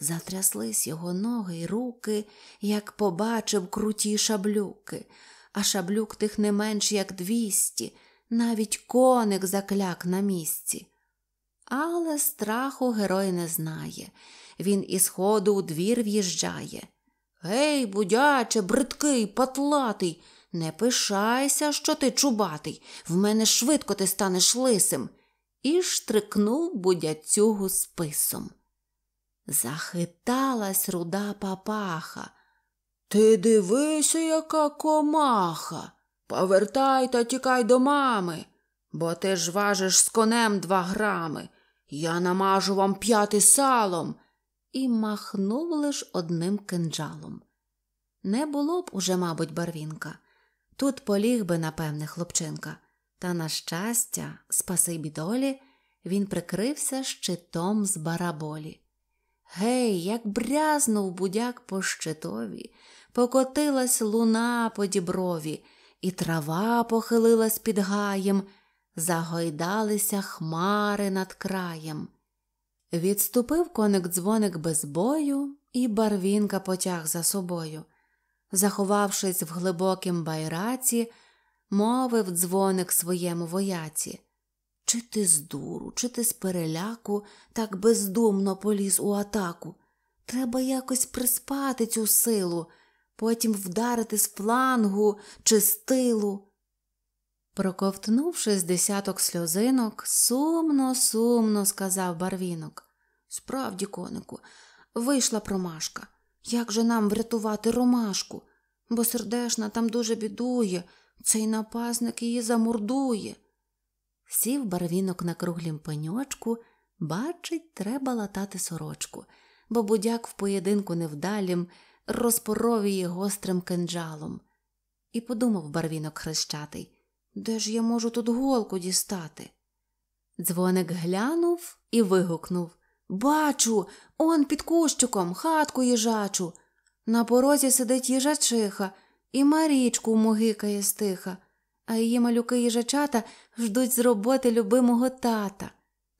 Затряслись його ноги й руки, як побачив круті шаблюки, а шаблюк тих не менш як двісті, навіть коник закляк на місці. Але страху герой не знає. Він із ходу у двір в'їжджає. Гей, будяче, бридкий, патлатий, не пишайся, що ти чубатий, в мене швидко ти станеш лисим, і штрикнув будяцюгу списом. Захиталась руда папаха. Ти дивися, яка комаха. Повертай та тікай до мами, бо ти ж важиш з конем два грами. Я намажу вам п'яти салом. І махнув лиш одним кинджалом. Не було б уже, мабуть, барвінка. Тут поліг би, напевне, хлопчинка, та, на щастя, спасибі долі, він прикрився щитом з бараболі. Гей, як брязнув будяк по щитові, покотилась луна по діброві, і трава похилилась під гаєм, загойдалися хмари над краєм. Відступив коник дзвоник без бою, і барвінка потяг за собою заховавшись в глибокім байраці, мовив дзвоник своєму вояці. Чи ти з дуру, чи ти з переляку так бездумно поліз у атаку? Треба якось приспати цю силу, потім вдарити з флангу чи з тилу. Проковтнувши з десяток сльозинок, сумно, сумно сказав барвінок. Справді, конику, вийшла промашка. Як же нам врятувати ромашку? Бо сердешна там дуже бідує, цей напасник її замордує. Сів барвінок на круглім пеньочку, бачить, треба латати сорочку, бо будяк в поєдинку невдалім розпоров її гострим кинджалом. І подумав барвінок хрещатий де ж я можу тут голку дістати? Дзвоник глянув і вигукнув Бачу, он під кущиком, хатку їжачу. На порозі сидить їжачиха і Марічку могикає стиха, а її малюки їжачата ждуть з роботи любимого тата.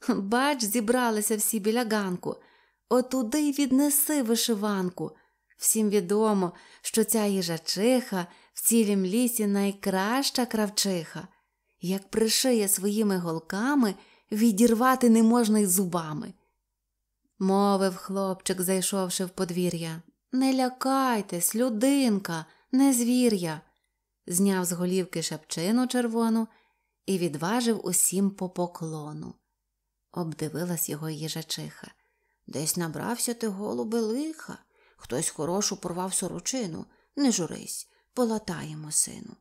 Бач, зібралися всі біля ганку. Отуди й віднеси вишиванку. Всім відомо, що ця їжачиха в цілім лісі найкраща кравчиха. Як пришиє своїми голками, відірвати не можна й зубами мовив хлопчик, зайшовши в подвір'я. Не лякайтесь, людинка, не звір'я. Зняв з голівки шапчину червону і відважив усім по поклону. Обдивилась його їжачиха. Десь набрався ти голуби лиха. Хтось хорошу порвав сорочину. Не журись, полатаємо, сину.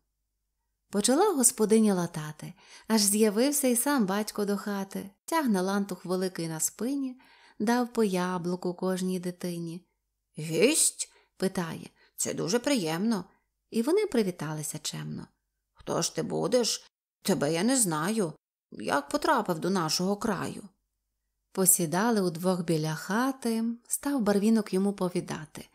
Почала господиня латати, аж з'явився і сам батько до хати, тягне лантух великий на спині дав по яблуку кожній дитині. Гість? питає, це дуже приємно. І вони привіталися чемно. Хто ж ти будеш? Тебе я не знаю. Як потрапив до нашого краю? Посідали удвох біля хати, став барвінок йому повідати,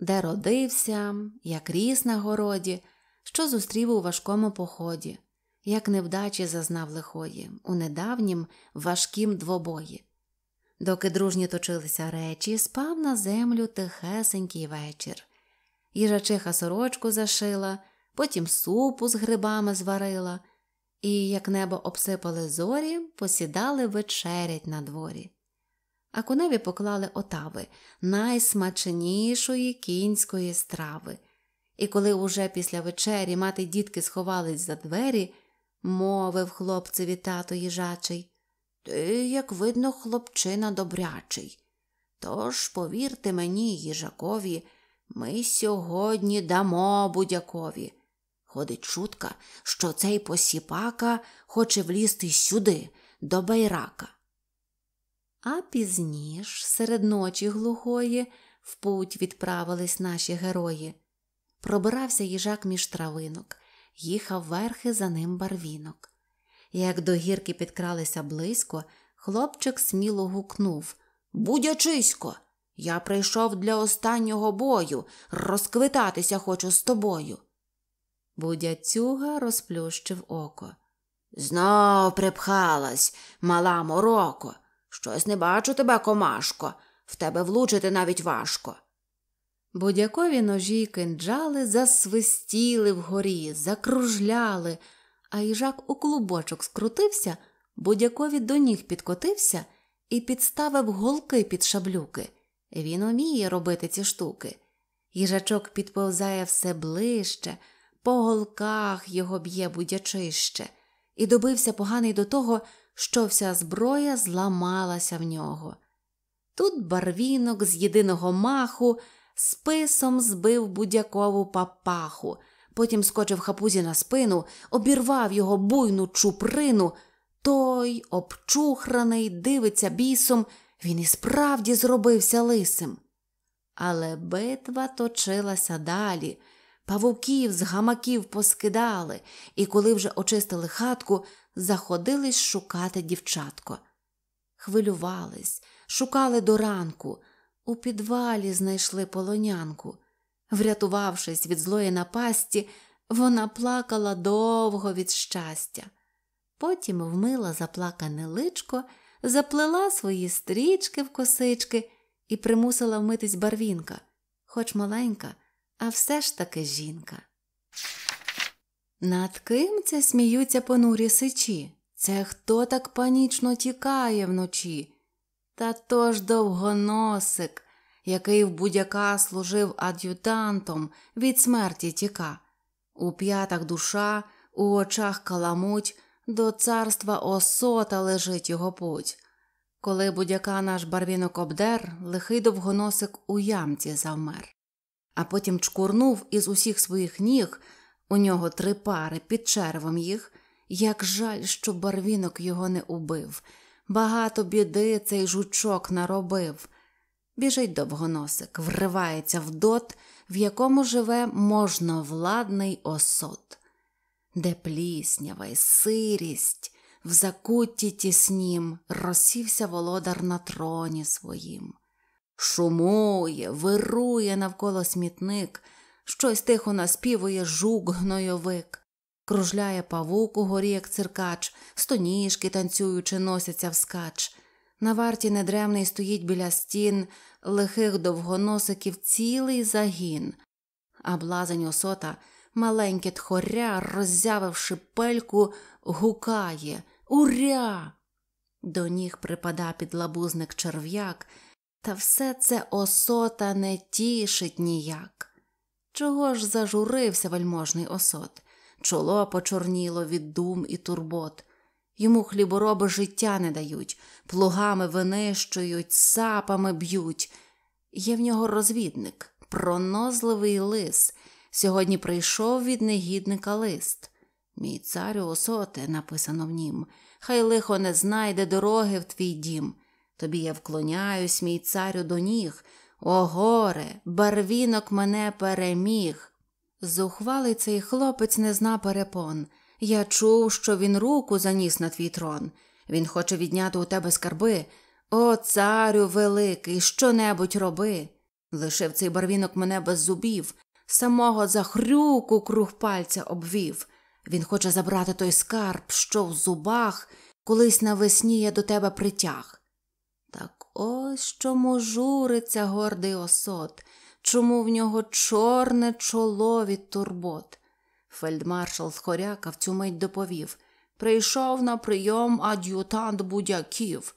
де родився, як ріс на городі, що зустрів у важкому поході, як невдачі зазнав лихої, у недавнім важкім двобої, Доки дружні точилися речі, спав на землю тихесенький вечір. Їжачиха сорочку зашила, потім супу з грибами зварила, і, як небо обсипали зорі, посідали вечерять на дворі. А куневі поклали отави найсмачнішої кінської страви. І коли уже після вечері мати дітки сховались за двері, мовив хлопцеві тато їжачий. Ти, як видно, хлопчина добрячий. Тож, повірте мені, їжакові, ми сьогодні дамо будякові. Ходить чутка, що цей посіпака хоче влізти сюди, до байрака. А пізніш, серед ночі глухої, в путь відправились наші герої. Пробирався їжак між травинок, їхав верхи за ним барвінок. Як до гірки підкралися близько, хлопчик сміло гукнув Будячисько, я прийшов для останнього бою, розквитатися хочу з тобою. Будяцюга розплющив око. Знов припхалась, мала мороко. Щось не бачу тебе, комашко, в тебе влучити навіть важко. Будякові ножі й кинджали засвистіли вгорі, закружляли а їжак у клубочок скрутився, будь-якові до ніг підкотився і підставив голки під шаблюки. Він уміє робити ці штуки. Їжачок підповзає все ближче, по голках його б'є будячище, і добився поганий до того, що вся зброя зламалася в нього. Тут барвінок з єдиного маху списом збив будякову папаху потім скочив хапузі на спину, обірвав його буйну чуприну. Той, обчухраний, дивиться бісом, він і справді зробився лисим. Але битва точилася далі. Павуків з гамаків поскидали, і, коли вже очистили хатку, заходились шукати дівчатко. Хвилювались, шукали до ранку, у підвалі знайшли полонянку. Врятувавшись від злої напасті, вона плакала довго від щастя. Потім вмила заплакане личко, заплела свої стрічки в косички і примусила вмитись барвінка, хоч маленька, а все ж таки жінка. Над ким це сміються понурі сичі? Це хто так панічно тікає вночі? Та то ж довгоносик який в будь-яка служив ад'ютантом від смерті тіка, у п'ятах душа, у очах каламуть, до царства осота лежить його путь. Коли будь наш барвінок обдер, лихий довгоносик у ямці завмер, а потім чкурнув із усіх своїх ніг, у нього три пари під червом їх. Як жаль, що барвінок його не убив, багато біди цей жучок наробив. Біжить довгоносик, вривається в дот, в якому живе можновладний осот, де пліснява й сирість, в закутті тіснім розсівся володар на троні своїм, шумує, вирує навколо смітник, щось тихо наспівує жук гнойовик, кружляє павук у горі, як циркач, стоніжки танцюючи, носяться вскач. На варті недремний стоїть біля стін лихих довгоносиків цілий загін, а блазень осота, маленьке тхоря, роззявивши пельку, гукає Уря! До ніг припада під лабузник черв'як, та все це осота не тішить ніяк. Чого ж зажурився вельможний осот? Чоло почорніло від дум і турбот. Йому хлібороби життя не дають, плугами винищують, сапами б'ють. Є в нього розвідник, пронозливий лис. Сьогодні прийшов від негідника лист. Мій царю осоте, написано в нім, хай лихо не знайде дороги в твій дім. Тобі я вклоняюсь, мій царю, до ніг. О, горе, барвінок мене переміг. Зухвалий цей хлопець не зна перепон. Я чув, що він руку заніс на твій трон. Він хоче відняти у тебе скарби. О, царю великий, що небудь роби. Лишив цей барвінок мене без зубів, самого за хрюку круг пальця обвів. Він хоче забрати той скарб, що в зубах, колись навесні я до тебе притяг. Так ось чому журиться гордий осот, чому в нього чорне чоло від турбот. Фельдмаршал Схоряка в цю мить доповів прийшов на прийом ад'ютант будяків.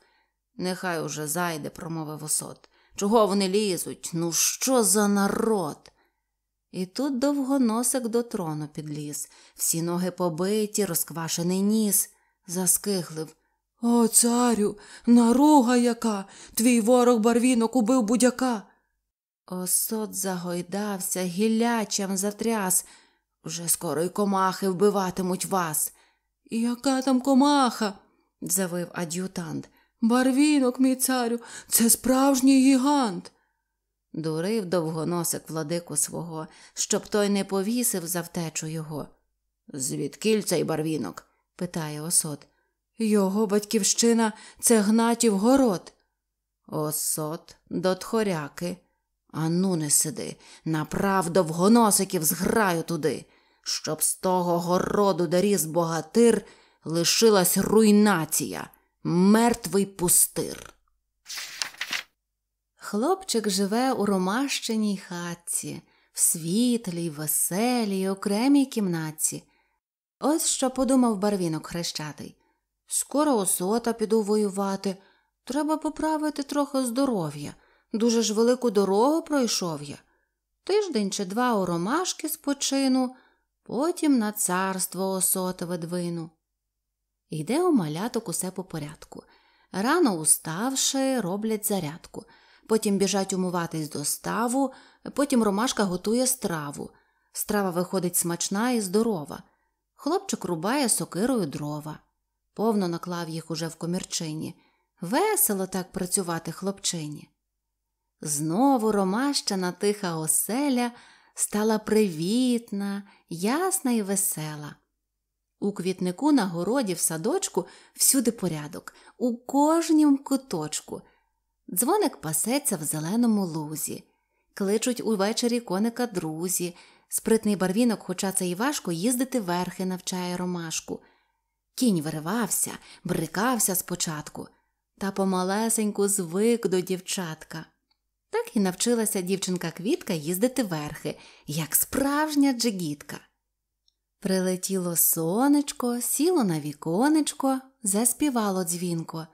Нехай уже зайде, промовив осот. Чого вони лізуть? Ну, що за народ? І тут довгоносик до трону підліз, всі ноги побиті, розквашений ніс, заскиглив. О, царю, наруга яка. Твій ворог барвінок убив будяка. Осот загойдався, гілячем затряс. Вже скоро й комахи вбиватимуть вас. Яка там комаха? завив ад'ютант. Барвінок, мій царю, це справжній гігант. Дурив довгоносик владику свого, щоб той не повісив за втечу його. Звідкіль цей барвінок? питає осот. Його батьківщина це гнатів город. Осот до тхоряки. Ану, не сиди, направ довгоносиків зграю туди, щоб з того городу, де ріс богатир, лишилась руйнація, мертвий пустир. Хлопчик живе у ромащеній хатці, в світлій, веселій, окремій кімнатці. Ось що подумав барвінок хрещатий. Скоро осота піду воювати, треба поправити трохи здоров'я. Дуже ж велику дорогу пройшов я. Тиждень чи два у ромашки спочину, потім на царство осотове двину. Йде у маляток усе по порядку. Рано уставши, роблять зарядку. Потім біжать умиватись до ставу, потім ромашка готує страву. Страва виходить смачна і здорова. Хлопчик рубає сокирою дрова. Повно наклав їх уже в комірчині. Весело так працювати хлопчині. Знову ромащана тиха оселя стала привітна, ясна і весела. У квітнику на городі в садочку всюди порядок, у кожнім куточку. Дзвоник пасеться в зеленому лузі, кличуть увечері коника друзі. Спритний барвінок, хоча це й важко, їздити верхи навчає ромашку. Кінь виривався, брикався спочатку, та помалесеньку звик до дівчатка. Так і навчилася дівчинка квітка їздити верхи, як справжня джигітка. Прилетіло сонечко, сіло на віконечко, заспівало дзвінко.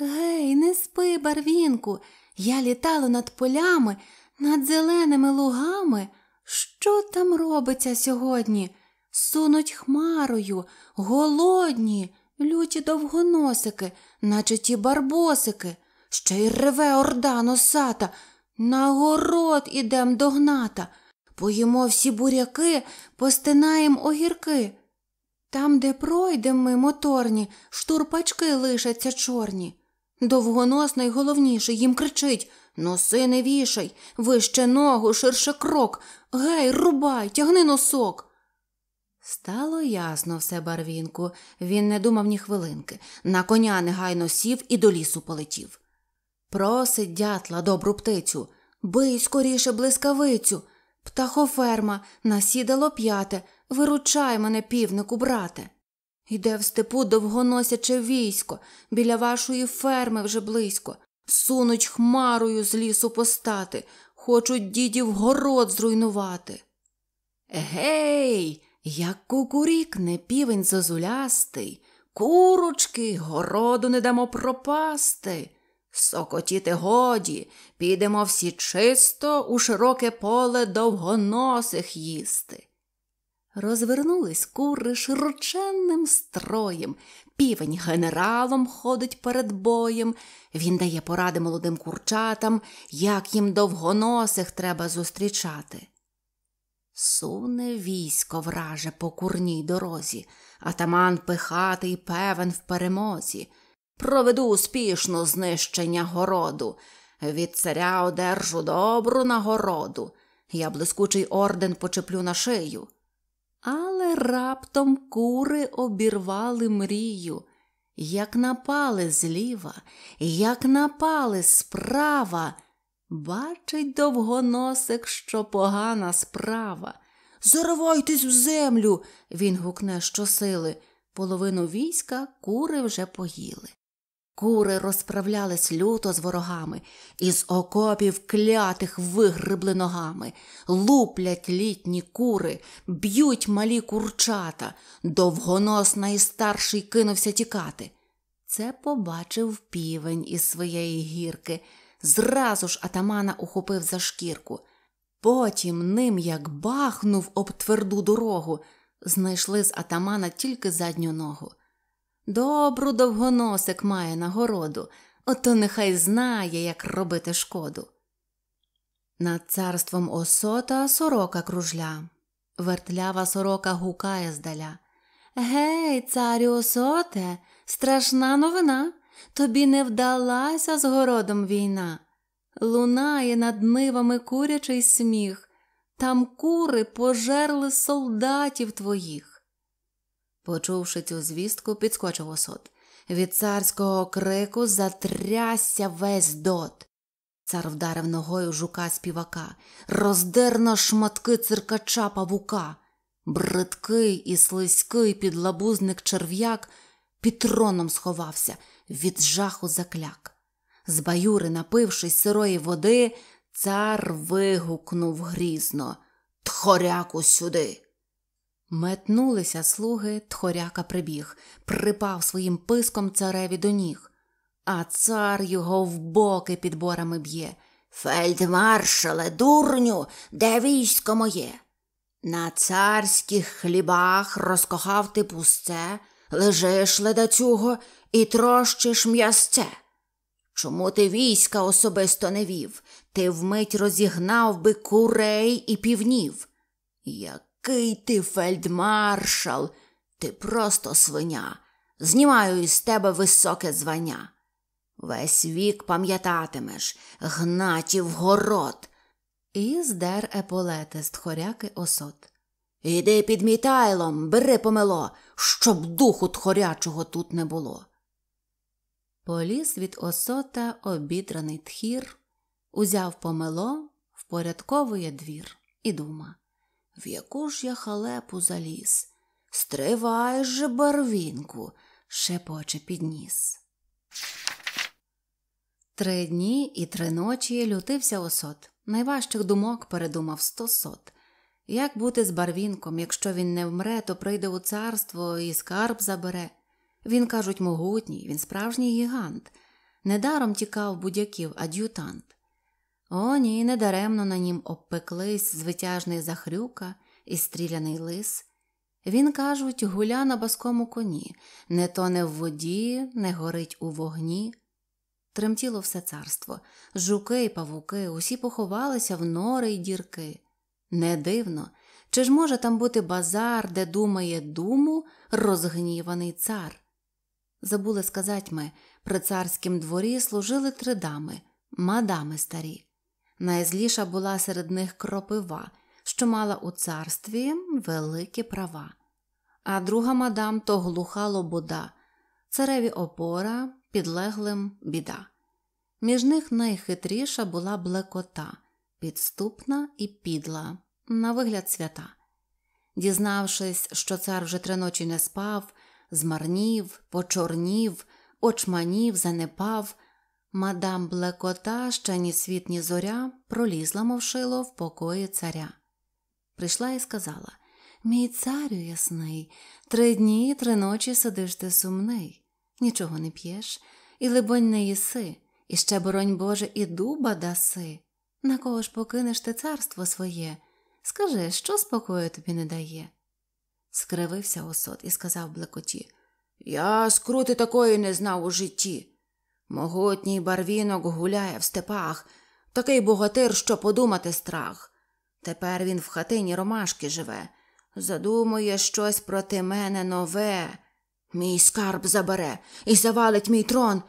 Гей, не спи, барвінку, я літала над полями, над зеленими лугами. Що там робиться сьогодні? Сунуть хмарою, голодні, люті довгоносики, наче ті барбосики, ще й реве орда носата. На город ідем до гната, поїмо всі буряки, постинаєм огірки. Там, де пройдем ми моторні, штурпачки лишаться чорні. Довгоносний головніший їм кричить Носи не вішай, вище ногу, ширше крок, гей, рубай, тягни носок. Стало ясно все барвінку. Він не думав ні хвилинки. На коня негайно сів і до лісу полетів. Просить дятла добру птицю, бий скоріше блискавицю. Птахоферма насідало п'яте, виручай мене, півнику, брате. Іде в степу довгоносяче військо, біля вашої ферми вже близько. Сунуть хмарою з лісу постати, хочуть дідів город зруйнувати. Гей, як кукурікне півень зозулястий, курочки, городу не дамо пропасти. Сокотіти годі, підемо всі чисто у широке поле довгоносих їсти. Розвернулись кури широченним строєм. Півень генералом ходить перед боєм. Він дає поради молодим курчатам, як їм довгоносих треба зустрічати. Суне військо враже по курній дорозі, атаман пихатий певен в перемозі. Проведу успішно знищення городу, від царя одержу добру нагороду, я блискучий орден почеплю на шию. Але раптом кури обірвали мрію, як напали зліва, як напали справа. Бачить довгоносик, що погана справа. Заривайтесь в землю. Він гукне щосили. Половину війська кури вже поїли. Кури розправлялись люто з ворогами, із окопів клятих вигрибли ногами, луплять літні кури, б'ють малі курчата, довгонос найстарший кинувся тікати. Це побачив півень із своєї гірки. Зразу ж атамана ухопив за шкірку. Потім ним, як бахнув об тверду дорогу, знайшли з атамана тільки задню ногу. Добру довгоносик має нагороду, ото нехай знає, як робити шкоду. Над царством осота сорока кружля, вертлява сорока гукає здаля. Гей, царю осоте, страшна новина. Тобі не вдалася з городом війна. Лунає над нивами курячий сміх, там кури пожерли солдатів твоїх. Почувши цю звістку, підскочив осот. Від царського крику затрясся весь дот. Цар вдарив ногою жука співака, роздер на шматки циркача павука. Бридкий і слизький підлабузник черв'як під троном сховався, від жаху закляк. З баюри, напившись сирої води, цар вигукнув грізно Тхоряку сюди. Метнулися слуги, тхоряка прибіг, припав своїм писком цареві до ніг, а цар його в боки під борами б'є. Фельдмаршале, дурню, де військо моє? На царських хлібах розкохав ти пусте, лежиш ледацюго і трощиш м'ясце. Чому ти війська особисто не вів? Ти вмить розігнав би курей і півнів. Як який ти фельдмаршал, ти просто свиня. Знімаю із тебе високе звання. Весь вік пам'ятатимеш, гнатів город. І здер еполети з тхоряки осот. Іди під мітайлом, бери помело, щоб духу тхорячого тут не було. Поліз від осота обідраний тхір, узяв помело, впорядковує двір і дума. В яку ж я халепу заліз? Стривай же, барвінку, шепоче підніс. Три дні і три ночі лютився осот. Найважчих думок передумав сто сот. Як бути з барвінком, якщо він не вмре, то прийде у царство і скарб забере. Він, кажуть, могутній, він справжній гігант. Недаром тікав будь яків ад'ютант. О, ні, недаремно на нім обпеклись звитяжний захрюка і стріляний лис. Він, кажуть, гуля на баскому коні, не тоне в воді, не горить у вогні. Тремтіло все царство. Жуки й павуки, усі поховалися в нори й дірки. Не дивно, чи ж може там бути базар, де думає думу розгніваний цар? Забули сказать ми, при царськім дворі служили три дами, мадами старі. Найзліша була серед них кропива, що мала у царстві великі права, а друга мадам то глуха лобода, цареві опора, підлеглим біда. Між них найхитріша була блекота, підступна і підла, на вигляд свята. Дізнавшись, що цар вже три ночі не спав, змарнів, почорнів, очманів, занепав, Мадам Блекота, ще ні світ, ні зоря, пролізла, мов шило в покої царя. Прийшла і сказала Мій царю ясний, три дні і три ночі сидиш ти сумний, нічого не п'єш, і, либонь, не їси, і ще, боронь Боже, і дуба даси. На кого ж покинеш ти царство своє? Скажи, що спокою тобі не дає? Скривився осот і сказав Блекоті Я скрути такої не знав у житті. Могутній барвінок гуляє в степах, такий богатир, що подумати страх. Тепер він в хатині ромашки живе, задумує щось проти мене нове. Мій скарб забере і завалить мій трон.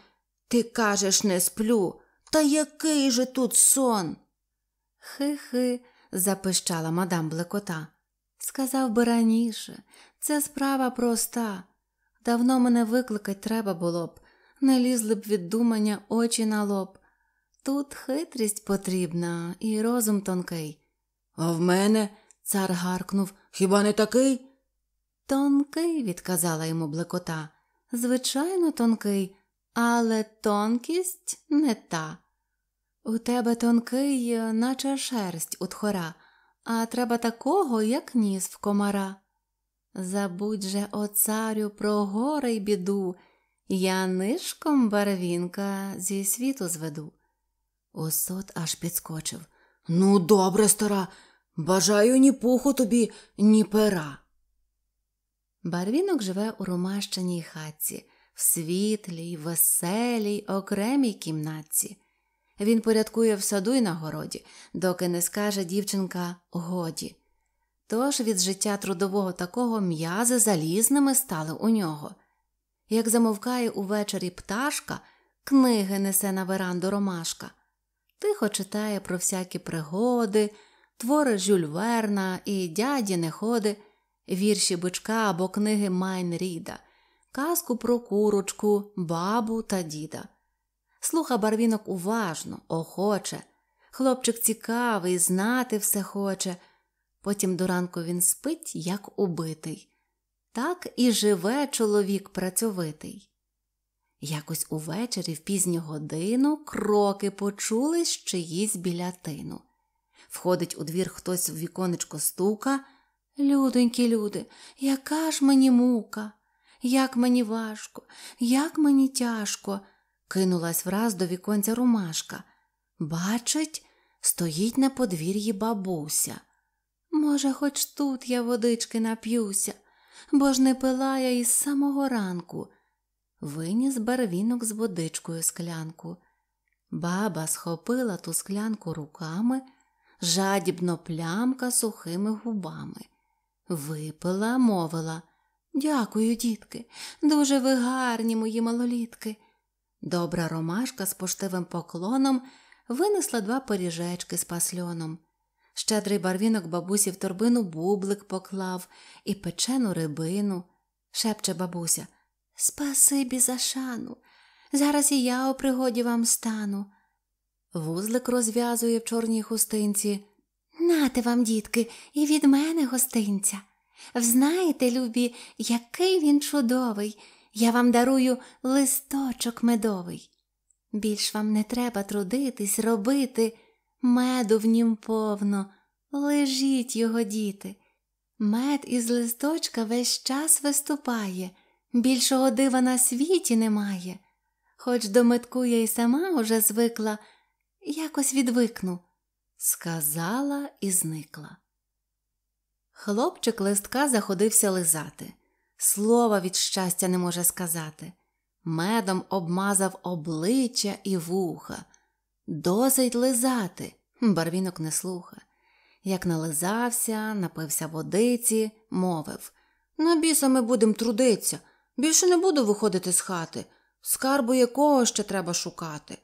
Ти кажеш, не сплю. Та який же тут сон? Хи-хи, запищала мадам блекота. Сказав би раніше, це справа проста. Давно мене викликать треба було б не лізли б від думання очі на лоб. Тут хитрість потрібна і розум тонкий. А в мене, цар гаркнув, хіба не такий? Тонкий, відказала йому блекота. Звичайно, тонкий, але тонкість не та. У тебе тонкий, наче шерсть у тхора, а треба такого, як ніс в комара. Забудь же, о царю, про горе й біду. Я нишком барвінка зі світу зведу. Осот аж підскочив. Ну, добре, стара, бажаю ні пуху тобі, ні пера. Барвінок живе у ромащеній хатці, в світлій, веселій, окремій кімнатці. Він порядкує в саду й на городі, доки не скаже дівчинка годі. Тож від життя трудового такого м'язи залізними стали у нього як замовкає увечері пташка, книги несе на веранду ромашка, тихо читає про всякі пригоди, твори Жюль Верна і дяді неходи, вірші бичка або книги Майн Ріда, казку про курочку, бабу та діда. Слуха барвінок уважно, охоче. Хлопчик цікавий, знати все хоче. Потім до ранку він спить, як убитий. Так і живе чоловік працьовитий. Якось увечері в пізню годину кроки почулись чиїсь біля тину. Входить у двір хтось в віконечко стука. Людонькі люди, яка ж мені мука, як мені важко, як мені тяжко, кинулась враз до віконця Ромашка. Бачить, стоїть на подвір'ї бабуся. Може, хоч тут я водички нап'юся бо ж не пила я із самого ранку. Виніс барвінок з водичкою склянку. Баба схопила ту склянку руками, жадібно плямка сухими губами. Випила, мовила Дякую, дітки, дуже ви гарні мої малолітки. Добра ромашка з поштивим поклоном винесла два поріжечки з пасльоном. Щедрий барвінок бабусі в торбину бублик поклав і печену рибину, шепче бабуся. Спасибі за шану. Зараз і я у пригоді вам стану. Вузлик розв'язує в чорній хустинці. Нате вам, дітки, і від мене гостинця. Взнаєте, любі, який він чудовий. Я вам дарую листочок медовий. Більш вам не треба трудитись, робити. Меду в нім повно, лежіть його, діти. Мед із листочка весь час виступає, більшого дива на світі немає. Хоч до метку я й сама уже звикла, якось відвикну, сказала і зникла. Хлопчик листка заходився лизати. Слова від щастя не може сказати. Медом обмазав обличчя і вуха. Досить лизати. Барвінок не слуха. Як нализався, напився водиці, мовив На біса ми будемо трудитися. Більше не буду виходити з хати. Скарбу якого ще треба шукати.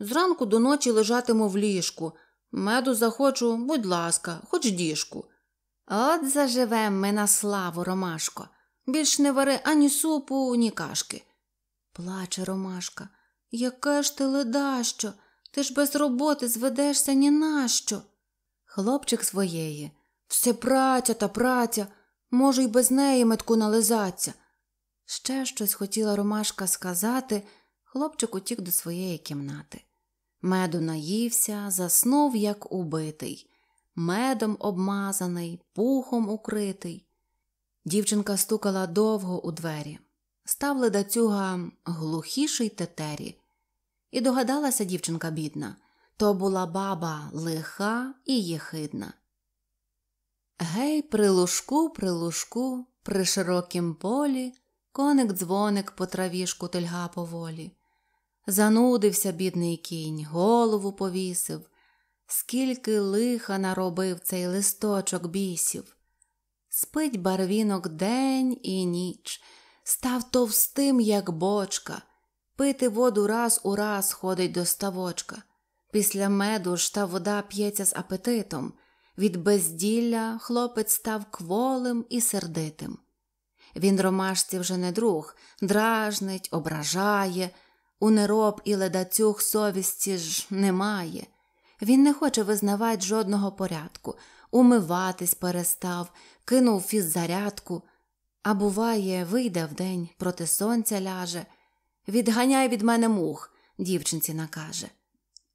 Зранку до ночі лежатиму в ліжку. Меду захочу, будь ласка, хоч діжку. От заживем ми на славу, Ромашко. Більш не вари ані супу, ні кашки. Плаче Ромашка. Яке ж ти ледащо? Ти ж без роботи зведешся ні на що. Хлопчик своєї. Все праця та праця, може, й без неї метку нализаться. Ще щось хотіла Ромашка сказати, хлопчик утік до своєї кімнати. Меду наївся, заснув, як убитий, медом обмазаний, пухом укритий. Дівчинка стукала довго у двері. Став ледацюга глухіший тетері. І догадалася дівчинка бідна то була баба лиха і єхидна. Гей, при лужку, при лужку, при широкім полі, коник дзвоник по травішку тельга поволі. Занудився бідний кінь, голову повісив, скільки лиха наробив цей листочок бісів. Спить барвінок день і ніч, став товстим, як бочка. Пити воду раз у раз ходить до ставочка. Після меду ж та вода п'ється з апетитом. Від безділля хлопець став кволим і сердитим. Він ромашці вже не друг, дражнить, ображає, у нероб і ледацюг совісті ж немає. Він не хоче визнавати жодного порядку, умиватись перестав, кинув фіззарядку, а буває, вийде вдень, проти сонця ляже. Відганяй від мене мух, дівчинці накаже.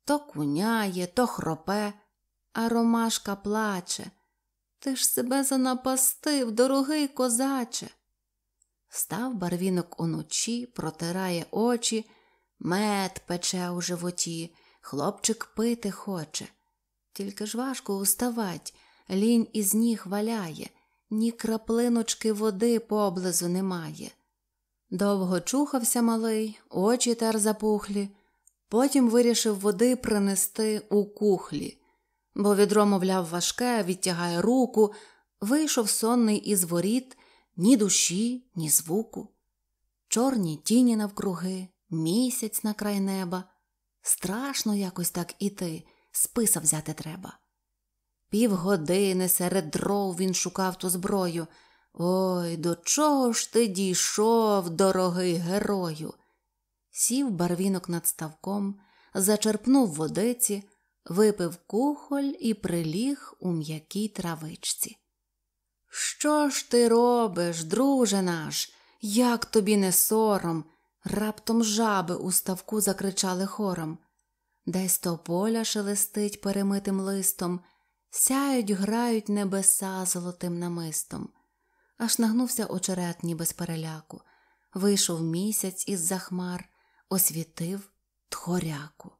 То куняє, то хропе, а ромашка плаче. Ти ж себе занапастив, дорогий козаче. Став барвінок уночі, протирає очі, мед пече у животі, хлопчик пити хоче. Тільки ж важко уставать, лінь із ніг валяє, ні краплиночки води поблизу немає. Довго чухався малий, очі тер запухлі, потім вирішив води принести у кухлі, бо відро, мовляв, важке, відтягає руку, вийшов сонний із воріт, ні душі, ні звуку. Чорні тіні навкруги, місяць на край неба. Страшно якось так іти, списа взяти треба. Півгодини серед дров він шукав ту зброю. Ой, до чого ж ти дійшов, дорогий герою? Сів барвінок над ставком, зачерпнув водиці, випив кухоль і приліг у м'якій травичці. Що ж ти робиш, друже наш? Як тобі не сором? Раптом жаби у ставку закричали хором. Десь тополя шелестить перемитим листом, сяють, грають небеса золотим намистом аж нагнувся очерет, ніби з переляку. Вийшов місяць із захмар, освітив тхоряку.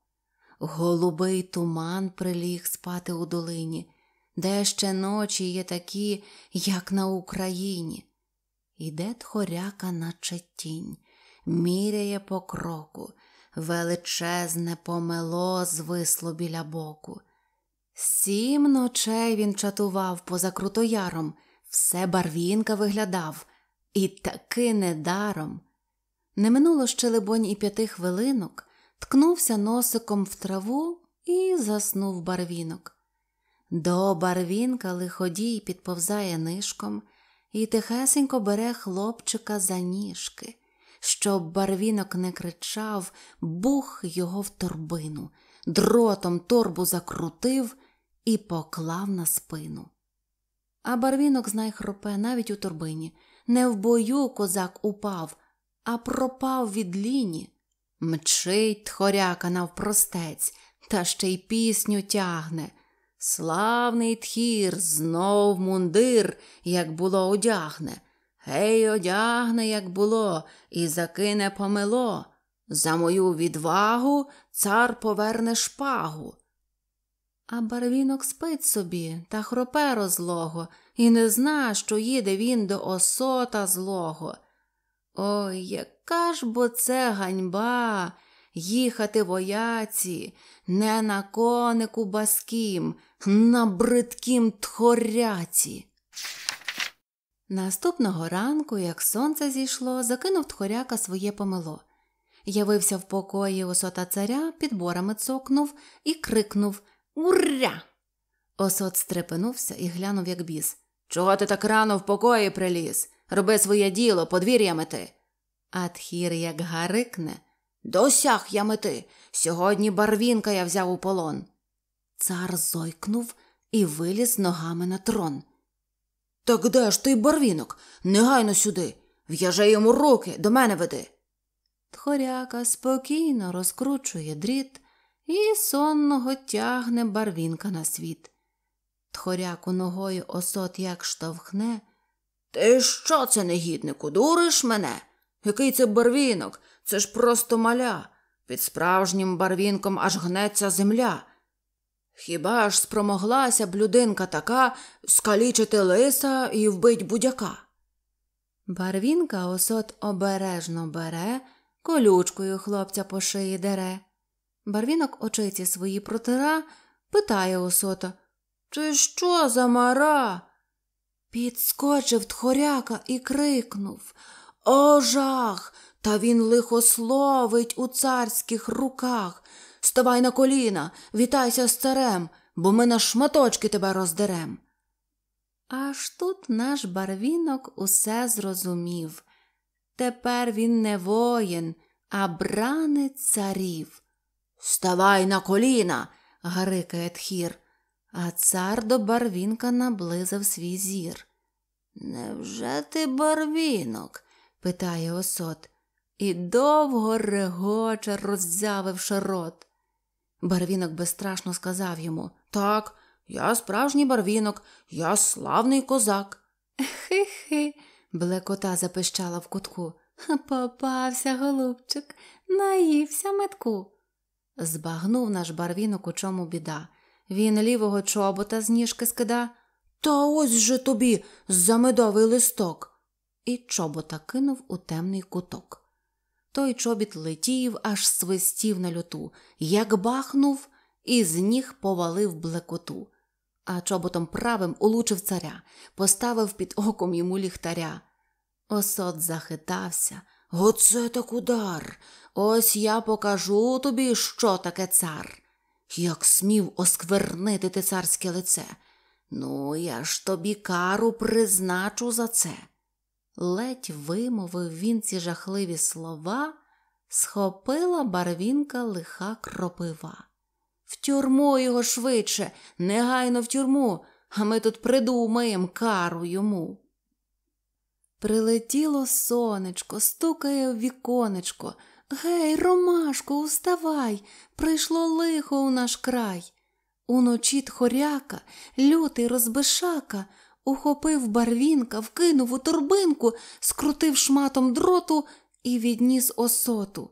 Голубий туман приліг спати у долині, де ще ночі є такі, як на Україні. Іде тхоряка, наче тінь, міряє по кроку, величезне помело звисло біля боку. Сім ночей він чатував поза крутояром. Все барвінка виглядав, і таки недаром. Не минуло ще, либонь, і п'яти хвилинок, ткнувся носиком в траву і заснув барвінок. До барвінка лиходій підповзає нишком і тихесенько бере хлопчика за ніжки. Щоб барвінок не кричав, бух його в торбину, дротом торбу закрутив і поклав на спину а барвінок знай хропе навіть у торбині. Не в бою козак упав, а пропав від ліні. Мчить тхоряка навпростець, та ще й пісню тягне. Славний тхір, знов мундир, як було одягне. Гей, одягне, як було, і закине помило. За мою відвагу цар поверне шпагу. А барвінок спить собі та хропе розлого, і не зна, що їде він до осота злого. Ой, яка ж бо це ганьба їхати вояці, не на конику баскім, на бридкім тхоряці. Наступного ранку, як сонце зійшло, закинув тхоряка своє помило. Явився в покої осота царя, підборами цокнув і крикнув Уря! Осот стрепенувся і глянув, як біс. Чого ти так рано в покої приліз? Роби своє діло, подвір'я мети. А тхір як гарикне. Досяг я мети. Сьогодні барвінка я взяв у полон. Цар зойкнув і виліз ногами на трон. Так де ж ти барвінок? Негайно сюди. В'яже йому руки, до мене веди. Тхоряка спокійно розкручує дріт і сонного тягне барвінка на світ. Тхоряку ногою осот як штовхне. Ти що це, негіднику, дуриш мене? Який це барвінок? Це ж просто маля. Під справжнім барвінком аж гнеться земля. Хіба ж спромоглася б людинка така скалічити лиса і вбить будяка? Барвінка осот обережно бере, колючкою хлопця по шиї дере. Барвінок очиці свої протира, питає осота Ти що за мара? Підскочив тхоряка і крикнув О, жах! Та він лихословить у царських руках. Ставай на коліна, вітайся з царем, бо ми на шматочки тебе роздерем. Аж тут наш барвінок усе зрозумів. Тепер він не воїн, а бранець царів. Ставай на коліна, гарикає тхір, а цар до барвінка наблизив свій зір. Невже ти барвінок? питає осот і довго регоче, роззявивши рот. Барвінок безстрашно сказав йому Так, я справжній барвінок, я славний козак. Хи-хи, блекота запищала в кутку. Попався, голубчик, наївся метку. Збагнув наш барвінок, у чому біда. Він лівого чобота з ніжки скида. Та ось же тобі за медовий листок. І чобота кинув у темний куток. Той чобіт летів, аж свистів на люту, як бахнув, і з ніг повалив блекоту. А чоботом правим улучив царя, поставив під оком йому ліхтаря. Осот захитався. Оце так удар. Ось я покажу тобі, що таке цар. Як смів осквернити ти царське лице. Ну, я ж тобі кару призначу за це. Ледь вимовив він ці жахливі слова, схопила барвінка лиха кропива. В тюрму його швидше, негайно в тюрму, а ми тут придумаємо кару йому. Прилетіло сонечко, стукає в віконечко. Гей, Ромашко, уставай, прийшло лихо у наш край. Уночі тхоряка, лютий розбишака, ухопив барвінка, вкинув у турбинку, скрутив шматом дроту і відніс осоту.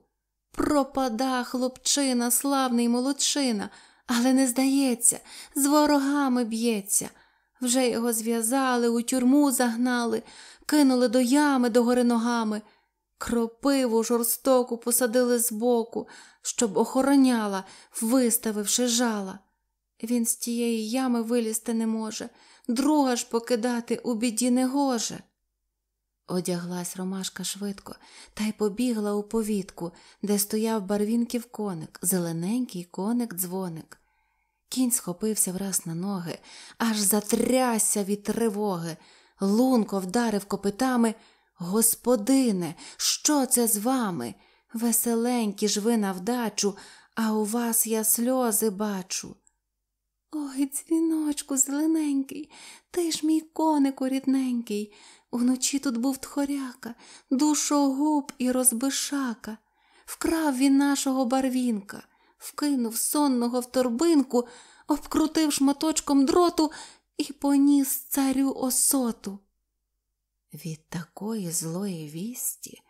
Пропада хлопчина, славний молодчина, але не здається, з ворогами б'ється. Вже його зв'язали, у тюрму загнали, кинули до ями, до гори ногами. Кропиву жорстоку посадили збоку, щоб охороняла, виставивши жала. Він з тієї ями вилізти не може, друга ж покидати у біді не гоже. Одяглась Ромашка швидко та й побігла у повітку, де стояв барвінків коник, зелененький коник дзвоник. Кінь схопився враз на ноги, аж затрясся від тривоги, лунко вдарив копитами. Господине, що це з вами? Веселенькі ж ви на вдачу, а у вас я сльози бачу. Ой, дзвіночку, зелененький, ти ж мій конику рідненький. Уночі тут був тхоряка, душогуб і розбишака. Вкрав він нашого барвінка, вкинув сонного в торбинку, обкрутив шматочком дроту і поніс царю осоту. Від такої злої вісті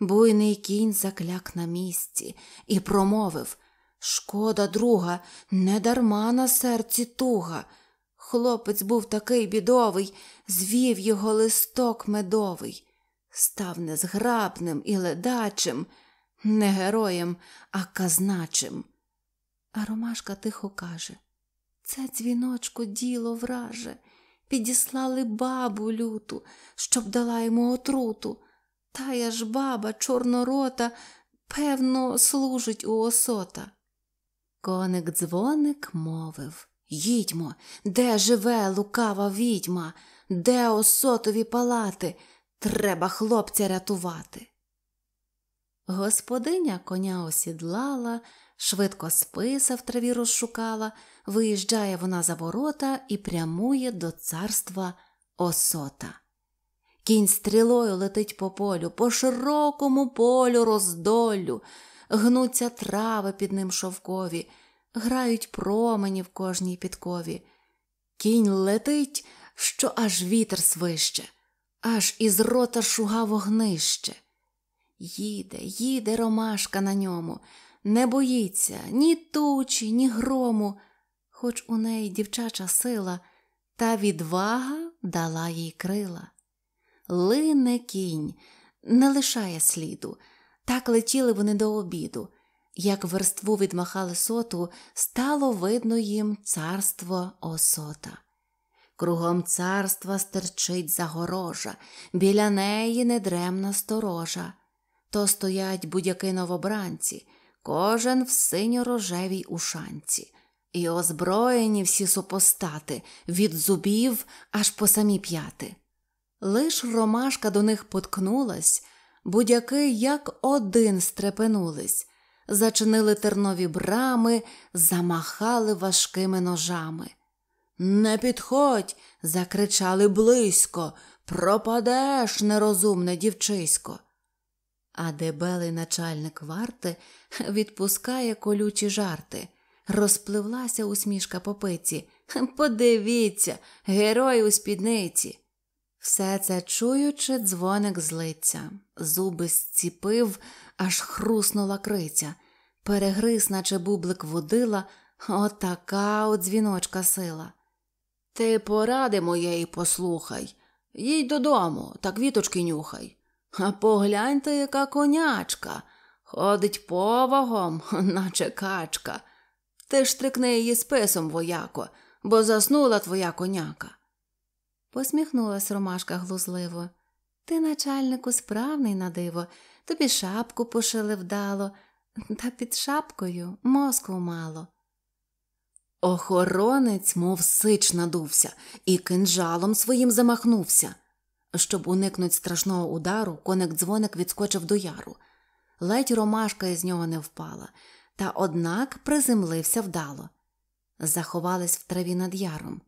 буйний кінь закляк на місці і промовив Шкода друга, не дарма на серці туга. Хлопець був такий бідовий, звів його листок медовий, став незграбним і ледачим, не героєм, а казначим. А Ромашка тихо каже Це дзвіночку діло враже підіслали бабу люту, щоб дала йому отруту. Тая ж баба, чорнорота, певно, служить у осота. Коник дзвоник мовив Їдьмо, де живе лукава відьма, де осотові палати, треба хлопця рятувати. Господиня коня осідлала, швидко списа в траві розшукала, виїжджає вона за ворота і прямує до царства осота. Кінь стрілою летить по полю, по широкому полю роздоллю, гнуться трави під ним шовкові, грають промені в кожній підкові. Кінь летить, що аж вітер свище, аж із рота шуга вогнище. Їде, їде ромашка на ньому не боїться ні тучі, ні грому, хоч у неї дівчача сила, та відвага дала їй крила. Лине кінь, не лишає сліду, так летіли вони до обіду. Як верству відмахали соту, стало видно їм царство осота. Кругом царства стерчить загорожа, біля неї недремна сторожа. То стоять будь-які новобранці, кожен в синьо-рожевій ушанці, і озброєні всі супостати від зубів аж по самі п'яти. Лиш ромашка до них поткнулась, будь яки, як один стрепенулись, зачинили тернові брами, замахали важкими ножами. Не підходь, закричали близько, пропадеш, нерозумне дівчисько а дебелий начальник варти відпускає колючі жарти. Розпливлася усмішка по пиці. Подивіться, герой у спідниці. Все це чуючи, дзвоник злиться, зуби зціпив, аж хруснула криця, перегриз, наче бублик водила, отака от дзвіночка сила. Ти поради моєї послухай, їдь додому, так віточки нюхай. А погляньте, яка конячка, ходить повагом, наче качка. Ти ж трикни її списом, вояко, бо заснула твоя коняка. Посміхнулась ромашка глузливо. Ти, начальнику, справний на диво, тобі шапку пошили вдало, та під шапкою мозку мало. Охоронець, мов сич надувся, і кинжалом своїм замахнувся. Щоб уникнути страшного удару, коник дзвоник відскочив до яру. Ледь ромашка із нього не впала, та однак приземлився вдало. Заховались в траві над яром.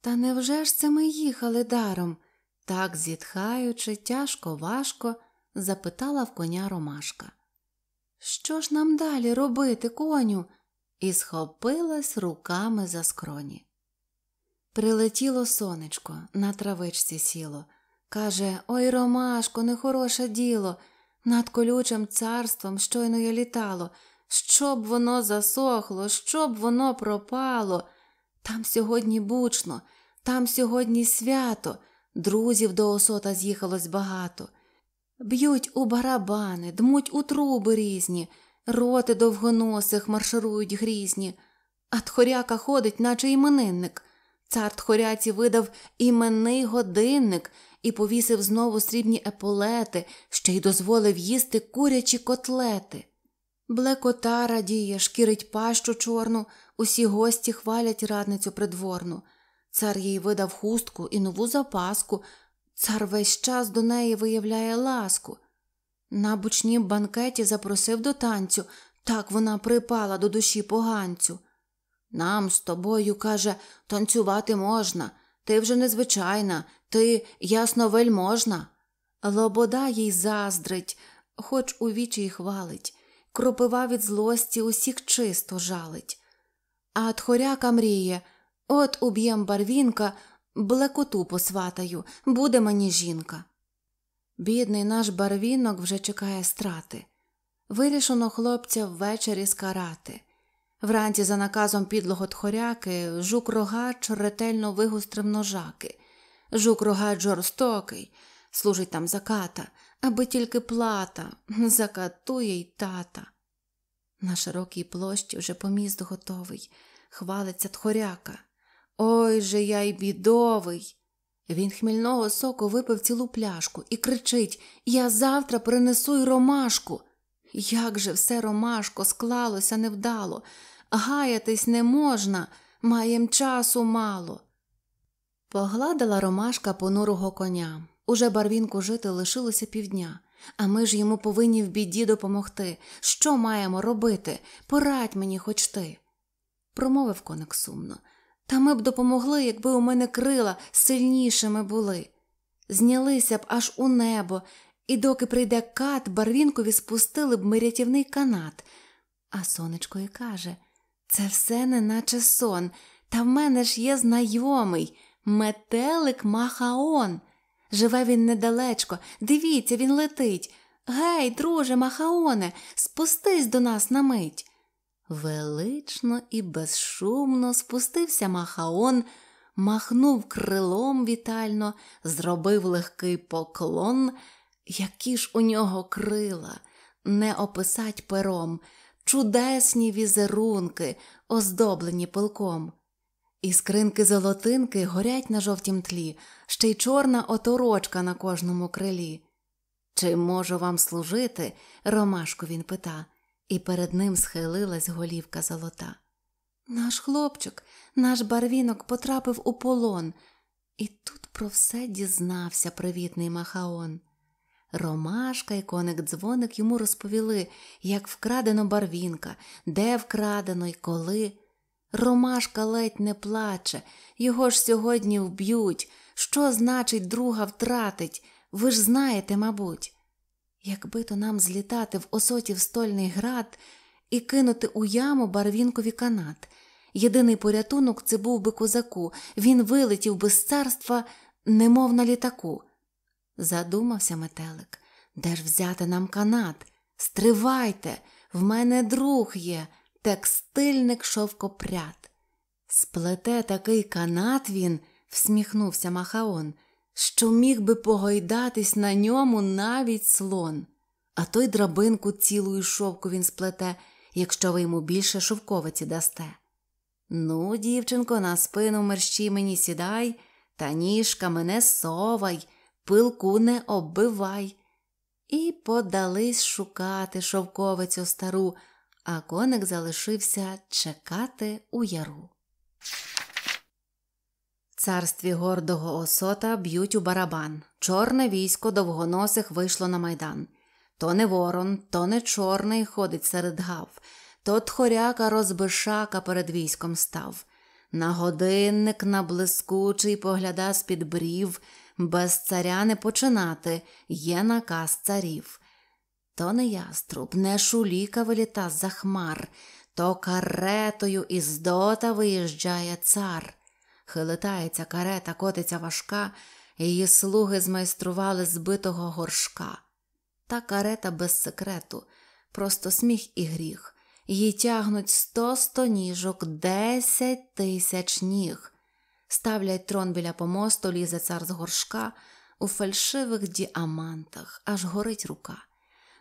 Та невже ж це ми їхали даром? Так зітхаючи, тяжко, важко, запитала в коня Ромашка. Що ж нам далі робити, коню? І схопилась руками за скроні. Прилетіло сонечко, на травичці сіло. Каже Ой, Ромашко, нехороше діло. Над колючим царством щойно я літало. Щоб воно засохло, щоб воно пропало. Там сьогодні бучно, там сьогодні свято, друзів до осота з'їхалось багато. Б'ють у барабани, дмуть у труби різні, роти довгоносих марширують грізні, а тхоряка ходить, наче іменинник. Цар тхоряці видав іменний годинник і повісив знову срібні еполети, ще й дозволив їсти курячі котлети. Блекота радіє, шкірить пащу чорну, усі гості хвалять радницю придворну. Цар їй видав хустку і нову запаску. Цар весь час до неї виявляє ласку. На бучнім банкеті запросив до танцю, так вона припала до душі поганцю. Нам з тобою, каже, танцювати можна, ти вже незвичайна, ти ясно вельможна. Лобода їй заздрить, хоч у вічі й хвалить, кропива від злості усіх чисто жалить. А тхоряка мріє от уб'єм барвінка, блекоту посватаю, буде мені жінка. Бідний наш барвінок вже чекає страти. Вирішено хлопця ввечері скарати. Вранці, за наказом підлого тхоряки, жук рогач ретельно вигострив ножаки. Жук рогач жорстокий, служить там заката, аби тільки плата, закатує й тата. На широкій площі вже поміст готовий, хвалиться тхоряка. Ой же я й бідовий. Він хмільного соку випив цілу пляшку і кричить Я завтра принесу й ромашку. Як же все ромашко склалося невдало. Гаятись не можна, маєм часу мало. Погладила ромашка понурого коня. Уже барвінку жити лишилося півдня, а ми ж йому повинні в біді допомогти. Що маємо робити? Порадь мені хоч ти. Промовив коник сумно. Та ми б допомогли, якби у мене крила сильнішими були. Знялися б аж у небо, і доки прийде кат, барвінкові спустили б мирятівний канат. А сонечко і каже це все неначе сон, та в мене ж є знайомий метелик Махаон. Живе він недалечко, дивіться, він летить. Гей, друже, Махаоне, спустись до нас на мить. Велично і безшумно спустився Махаон, махнув крилом вітально, зробив легкий поклон, які ж у нього крила, не описать пером чудесні візерунки, оздоблені пилком. Іскринки золотинки горять на жовтім тлі, ще й чорна оторочка на кожному крилі. Чи можу вам служити? Ромашку він пита, і перед ним схилилась голівка золота. Наш хлопчик, наш барвінок потрапив у полон, і тут про все дізнався привітний Махаон. Ромашка і коник дзвоник йому розповіли, як вкрадено барвінка, де вкрадено і коли. Ромашка ледь не плаче, його ж сьогодні вб'ють. Що значить, друга втратить? Ви ж знаєте, мабуть. Якби то нам злітати в осотів стольний град і кинути у яму барвінкові канат. Єдиний порятунок це був би козаку, він вилетів би з царства, немов на літаку задумався метелик. Де ж взяти нам канат? Стривайте, в мене друг є, текстильник шовкопряд. Сплете такий канат він, всміхнувся Махаон, що міг би погойдатись на ньому навіть слон. А той драбинку цілу і шовку він сплете, якщо ви йому більше шовковиці дасте. Ну, дівчинко, на спину мерщі мені сідай, та ніжка мене совай пилку не оббивай. І подались шукати шовковицю стару, а коник залишився чекати у яру. В царстві гордого осота б'ють у барабан. Чорне військо довгоносих вийшло на майдан. То не ворон, то не чорний ходить серед гав, то тхоряка розбишака перед військом став. На годинник, на блискучий погляда з під брів. Без царя не починати, є наказ царів. То не яструб, не шуліка виліта за хмар, то каретою із дота виїжджає цар. Хилитається карета, котиться важка, її слуги змайстрували збитого горшка. Та карета без секрету, просто сміх і гріх. Її тягнуть сто стоніжок, десять тисяч ніг ставлять трон біля помосту, лізе цар з горшка у фальшивих діамантах, аж горить рука.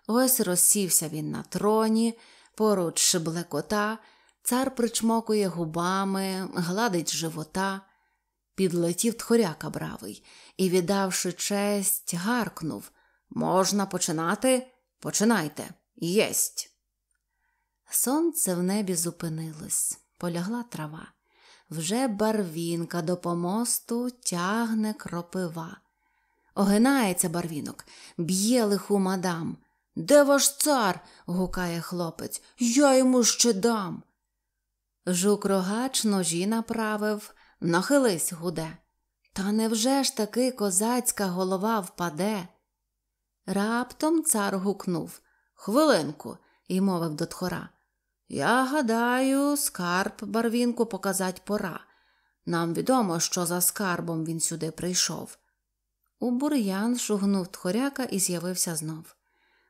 Ось розсівся він на троні, поруч шиблекота, цар причмокує губами, гладить живота. Підлетів тхоряка бравий і, віддавши честь, гаркнув Можна починати? Починайте, єсть. Сонце в небі зупинилось, полягла трава вже барвінка до помосту тягне кропива. Огинається барвінок, б'є лиху мадам. Де ваш цар? гукає хлопець. Я йому ще дам. Жук рогач ножі направив, нахились гуде. Та невже ж таки козацька голова впаде? Раптом цар гукнув Хвилинку, і мовив до тхора. Я гадаю, скарб барвінку показать пора. Нам відомо, що за скарбом він сюди прийшов. У бур'ян шугнув тхоряка і з'явився знов.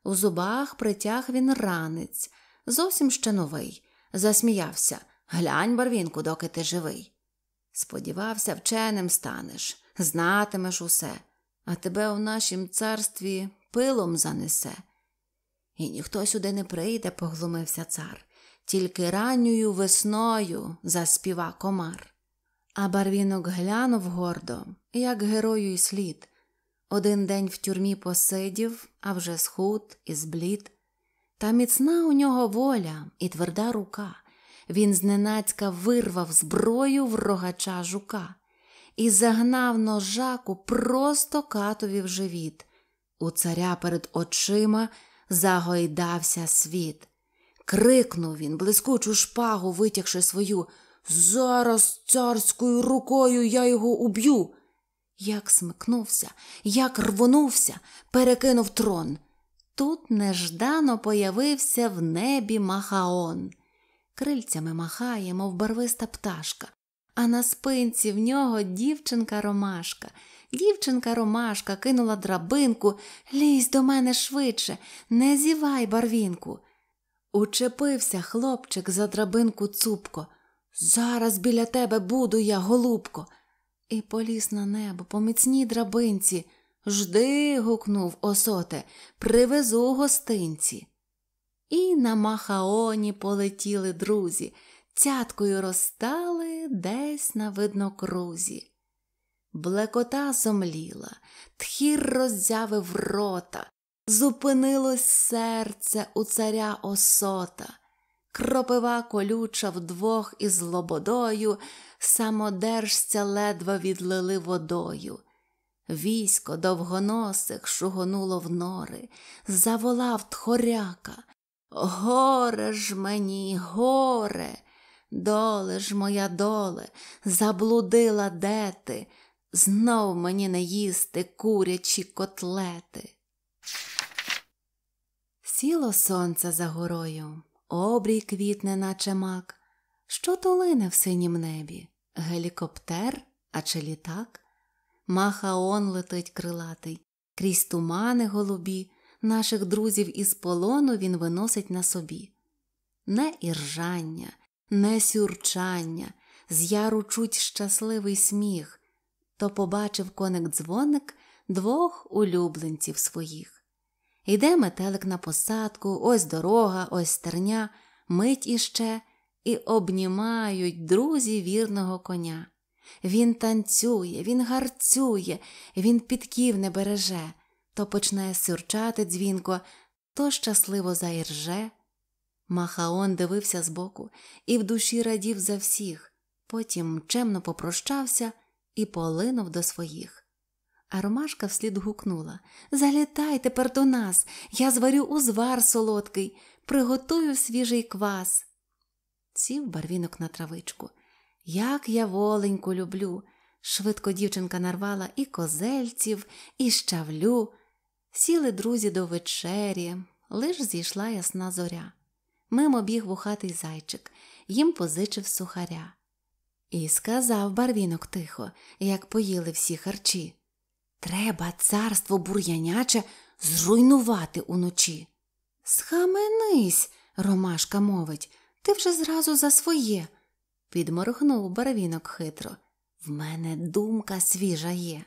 У зубах притяг він ранець, зовсім ще новий. Засміявся Глянь, барвінку, доки ти живий. Сподівався, вченим станеш, знатимеш усе, а тебе в нашім царстві пилом занесе. І ніхто сюди не прийде, поглумився цар тільки ранньою весною заспіва комар. А барвінок глянув гордо, як герою й слід. Один день в тюрмі посидів, а вже схуд і зблід. Та міцна у нього воля і тверда рука. Він зненацька вирвав зброю в рогача жука і загнав ножаку просто катові в живіт. У царя перед очима загойдався світ крикнув він, блискучу шпагу, витягши свою. Зараз царською рукою я його уб'ю. Як смикнувся, як рвонувся, перекинув трон. Тут неждано появився в небі махаон. Крильцями махає, мов барвиста пташка, а на спинці в нього дівчинка Ромашка. Дівчинка Ромашка кинула драбинку, лізь до мене швидше, не зівай барвінку. Учепився хлопчик за драбинку цупко. Зараз біля тебе буду я, голубко. І поліз на небо по міцній драбинці. Жди. гукнув осоте, привезу гостинці. І на махаоні полетіли друзі, цяткою розстали десь на виднокрузі. Блекота зомліла, тхір роззявив рота, зупинилось серце у царя осота, кропива колюча вдвох із лободою, самодержця ледве відлили водою. Військо довгоносих шугонуло в нори, заволав тхоряка. Горе ж мені, горе, доле ж моя доле, заблудила де ти, знов мені не їсти курячі котлети. Сіло сонце за горою, обрій квітне, наче мак, що тулине в синім небі, гелікоптер, а чи літак? Махаон летить крилатий, крізь тумани голубі, наших друзів із полону він виносить на собі. Не іржання, не сюрчання, з яру чуть щасливий сміх, то побачив коник дзвоник двох улюбленців своїх. Іде метелик на посадку, ось дорога, ось стерня, мить іще, і обнімають друзі вірного коня. Він танцює, він гарцює, він підків не береже, то почне сюрчати дзвінко, то щасливо заірже. Махаон дивився збоку і в душі радів за всіх, потім чемно попрощався і полинув до своїх. А Ромашка вслід гукнула Залітай тепер до нас, я зварю узвар солодкий, приготую свіжий квас. Сів барвінок на травичку. Як я воленьку люблю. Швидко дівчинка нарвала і козельців, і щавлю. Сіли друзі до вечері, лиш зійшла ясна зоря. Мимо біг вухатий зайчик, їм позичив сухаря. І сказав барвінок тихо, як поїли всі харчі. Треба царство бур'яняче зруйнувати уночі. Схаменись, Ромашка мовить, ти вже зразу за своє. Підморгнув барвінок хитро. В мене думка свіжа є.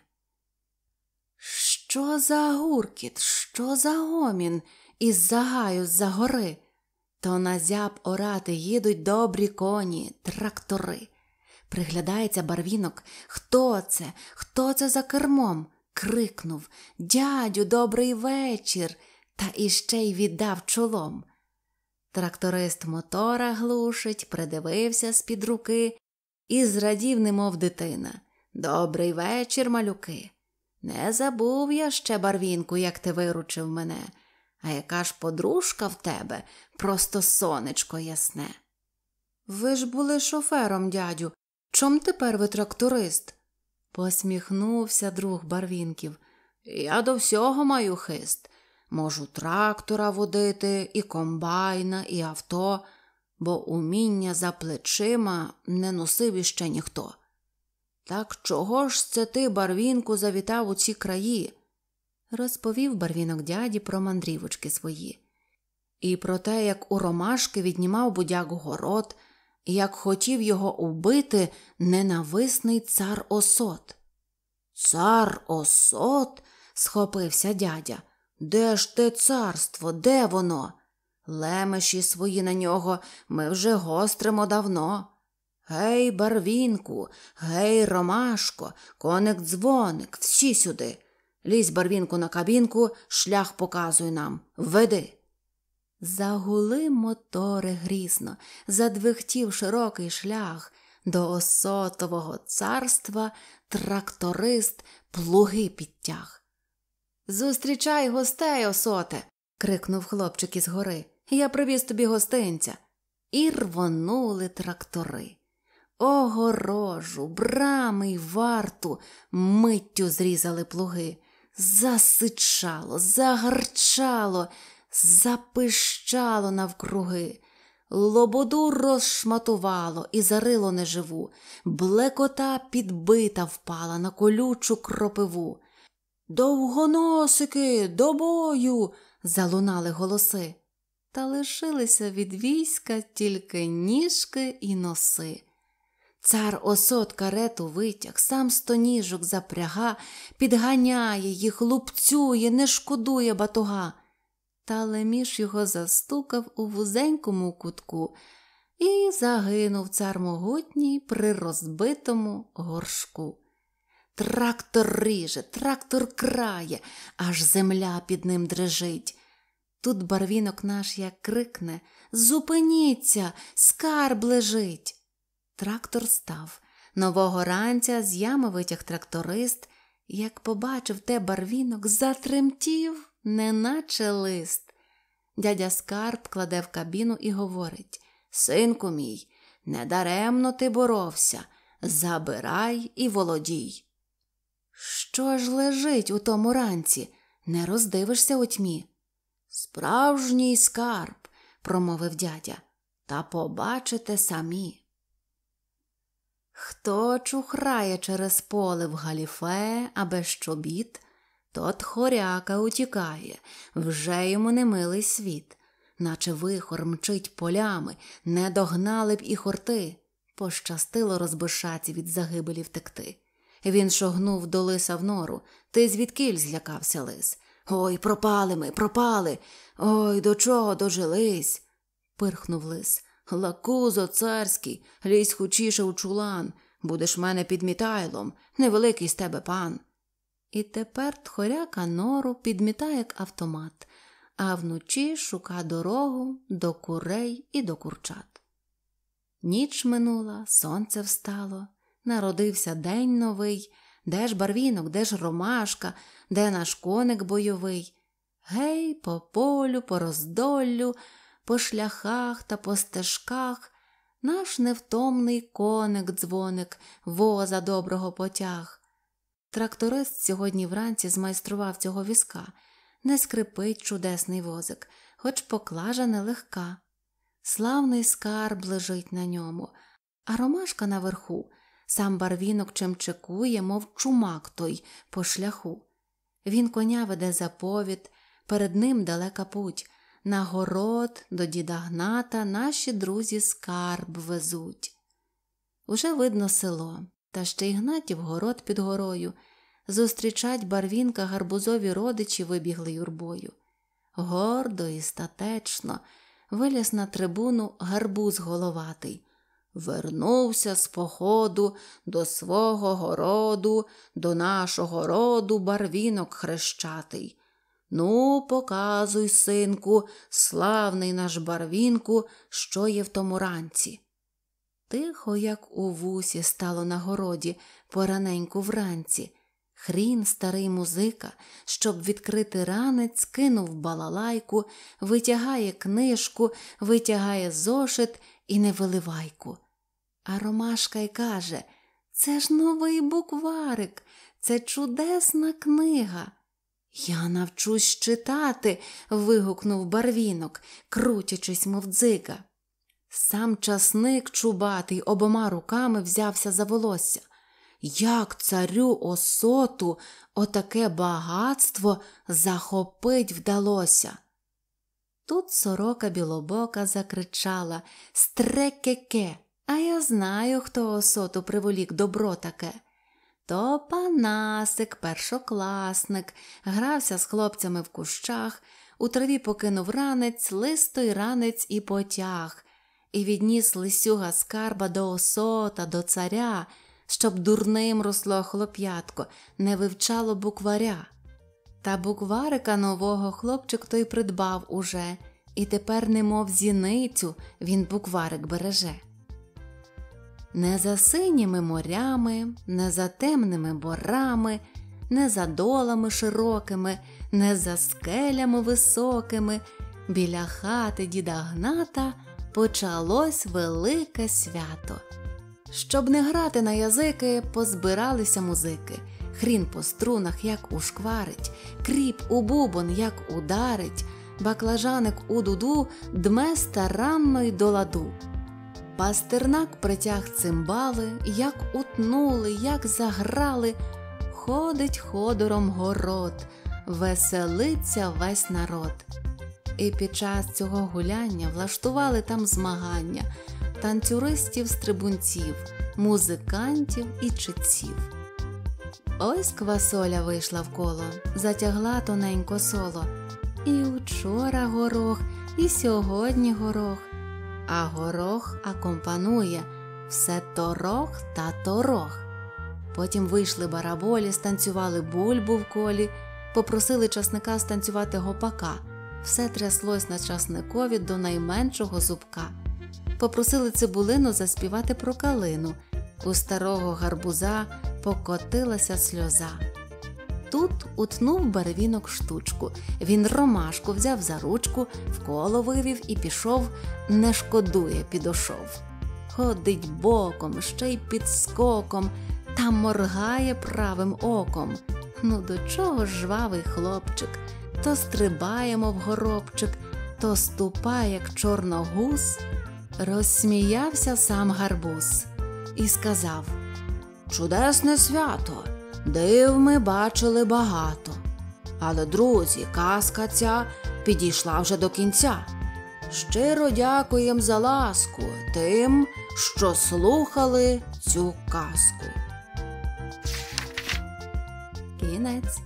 Що за гуркіт, що за гомін із загаю з за гори? То на зяб орати їдуть добрі коні, трактори. Приглядається барвінок, хто це, хто це за кермом? крикнув Дядю, добрий вечір, та іще й віддав чолом. Тракторист мотора глушить, придивився з під руки і зрадів, немов дитина. Добрий вечір, малюки. Не забув я ще барвінку, як ти виручив мене, а яка ж подружка в тебе, просто сонечко ясне. Ви ж були шофером, дядю. Чом тепер ви тракторист? Посміхнувся друг барвінків. Я до всього маю хист. Можу трактора водити, і комбайна, і авто, бо уміння за плечима не носив іще ніхто. Так чого ж це ти, барвінку, завітав у ці краї? розповів барвінок дяді про мандрівочки свої. І про те, як у ромашки віднімав будяк город як хотів його убити ненависний цар осот. Цар осот? схопився дядя. Де ж те царство? Де воно? Лемеші свої на нього ми вже гостримо давно. Гей, барвінку, гей, ромашко, коник дзвоник, всі сюди. Лізь барвінку на кабінку, шлях показуй нам. Веди. Загули мотори грізно, задвигтів широкий шлях до осотового царства тракторист плуги підтяг. Зустрічай гостей, осоте. крикнув хлопчик із гори. Я привіз тобі гостинця. І рвонули трактори. Огорожу, брами й варту миттю зрізали плуги. Засичало, загарчало запищало навкруги, лободу розшматувало і зарило неживу, блекота підбита впала на колючу кропиву. Довгоносики, до бою! залунали голоси. Та лишилися від війська тільки ніжки і носи. Цар осот карету витяг, сам сто ніжок запряга, підганяє їх, лупцює, не шкодує батуга. Та Леміш його застукав у вузенькому кутку і загинув цар могутній при розбитому горшку. Трактор ріже, трактор крає, аж земля під ним дрижить. Тут барвінок наш як крикне Зупиніться, скарб лежить. Трактор став. Нового ранця з ями витяг тракторист, як побачив те барвінок, затремтів неначе лист. Дядя Скарб кладе в кабіну і говорить Синку мій, недаремно ти боровся. Забирай і володій. Що ж лежить у тому ранці? Не роздивишся у тьмі. Справжній скарб, промовив дядя, та побачите самі. Хто чухрає через поле в галіфе, а без чобіт, Тот хоряка утікає, вже йому немилий світ, наче вихор мчить полями, не догнали б і хорти. Пощастило розбишаці від загибелі втекти. Він шогнув до лиса в нору, ти звідкіль злякався лис. Ой, пропали ми, пропали. Ой, до чого дожились? пирхнув лис. Лакузо царський, лізь хучіше у чулан. Будеш мене підмітайлом, невеликий з тебе пан. І тепер тхоряка нору підмітає як автомат, а вночі шука дорогу до курей і до курчат. Ніч минула, сонце встало, народився день новий, де ж барвінок, де ж ромашка, де наш коник бойовий. Гей, по полю, по роздоллю, по шляхах та по стежках, наш невтомний коник дзвоник, воза доброго потяг. Тракторист сьогодні вранці змайстрував цього візка, не скрипить чудесний возик, хоч поклажа нелегка. Славний скарб лежить на ньому, а ромашка наверху, сам барвінок чимчикує, мов чумак той по шляху. Він коня веде за повід, перед ним далека путь. На город до діда Гната наші друзі скарб везуть. Уже видно село. Та ще Ігнатів город під горою. Зустрічать барвінка гарбузові родичі вибігли юрбою. Гордо і статечно виліз на трибуну гарбуз головатий. Вернувся з походу до свого городу, до нашого роду барвінок хрещатий. Ну, показуй, синку, славний наш барвінку, що є в тому ранці. Тихо, як у вусі, стало на городі пораненьку вранці. Хрін, старий музика, щоб відкрити ранець, кинув балалайку, витягає книжку, витягає зошит і невиливайку. А Ромашка й каже Це ж новий букварик, це чудесна книга. Я навчусь читати. вигукнув барвінок, крутячись, мов дзига. Сам часник чубатий обома руками взявся за волосся. Як царю осоту отаке багатство захопить вдалося? Тут сорока білобока закричала Стрекеке, а я знаю, хто осоту приволік добро таке. То панасик, першокласник, грався з хлопцями в кущах, у траві покинув ранець, листой ранець і потяг і відніс лисюга скарба до осота, до царя, щоб дурним росло хлоп'ятко, не вивчало букваря. Та букварика нового хлопчик той придбав уже, і тепер, немов зіницю, він букварик береже. Не за синіми морями, не за темними борами, не за долами широкими, не за скелями високими, біля хати діда гната почалось велике свято. Щоб не грати на язики, позбиралися музики. Хрін по струнах, як ушкварить, кріп у бубон, як ударить, баклажаник у дуду дме старанно й до ладу. Пастернак притяг цимбали, як утнули, як заграли, ходить ходором город, веселиться весь народ. І під час цього гуляння влаштували там змагання танцюристів, стрибунців, музикантів і читців. Ось квасоля вийшла в коло, затягла тоненько соло. І учора горох, і сьогодні горох, а горох акомпанує все торох та торох. Потім вийшли бараболі, станцювали бульбу в колі, попросили часника станцювати гопака все тряслось на часникові до найменшого зубка. Попросили цибулину заспівати про калину. У старого гарбуза покотилася сльоза. Тут утнув барвінок штучку. Він ромашку взяв за ручку, вколо вивів і пішов, не шкодує, підошов. Ходить боком, ще й під скоком, та моргає правим оком. Ну, до чого жвавий хлопчик? то стрибаємо в горобчик, то ступає, як чорногуз, розсміявся сам гарбуз і сказав Чудесне свято, див ми бачили багато. Але, друзі, казка ця підійшла вже до кінця. Щиро дякуєм за ласку тим, що слухали цю казку. Кінець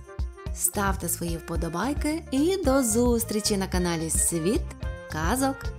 ставте свої вподобайки і до зустрічі на каналі Світ Казок.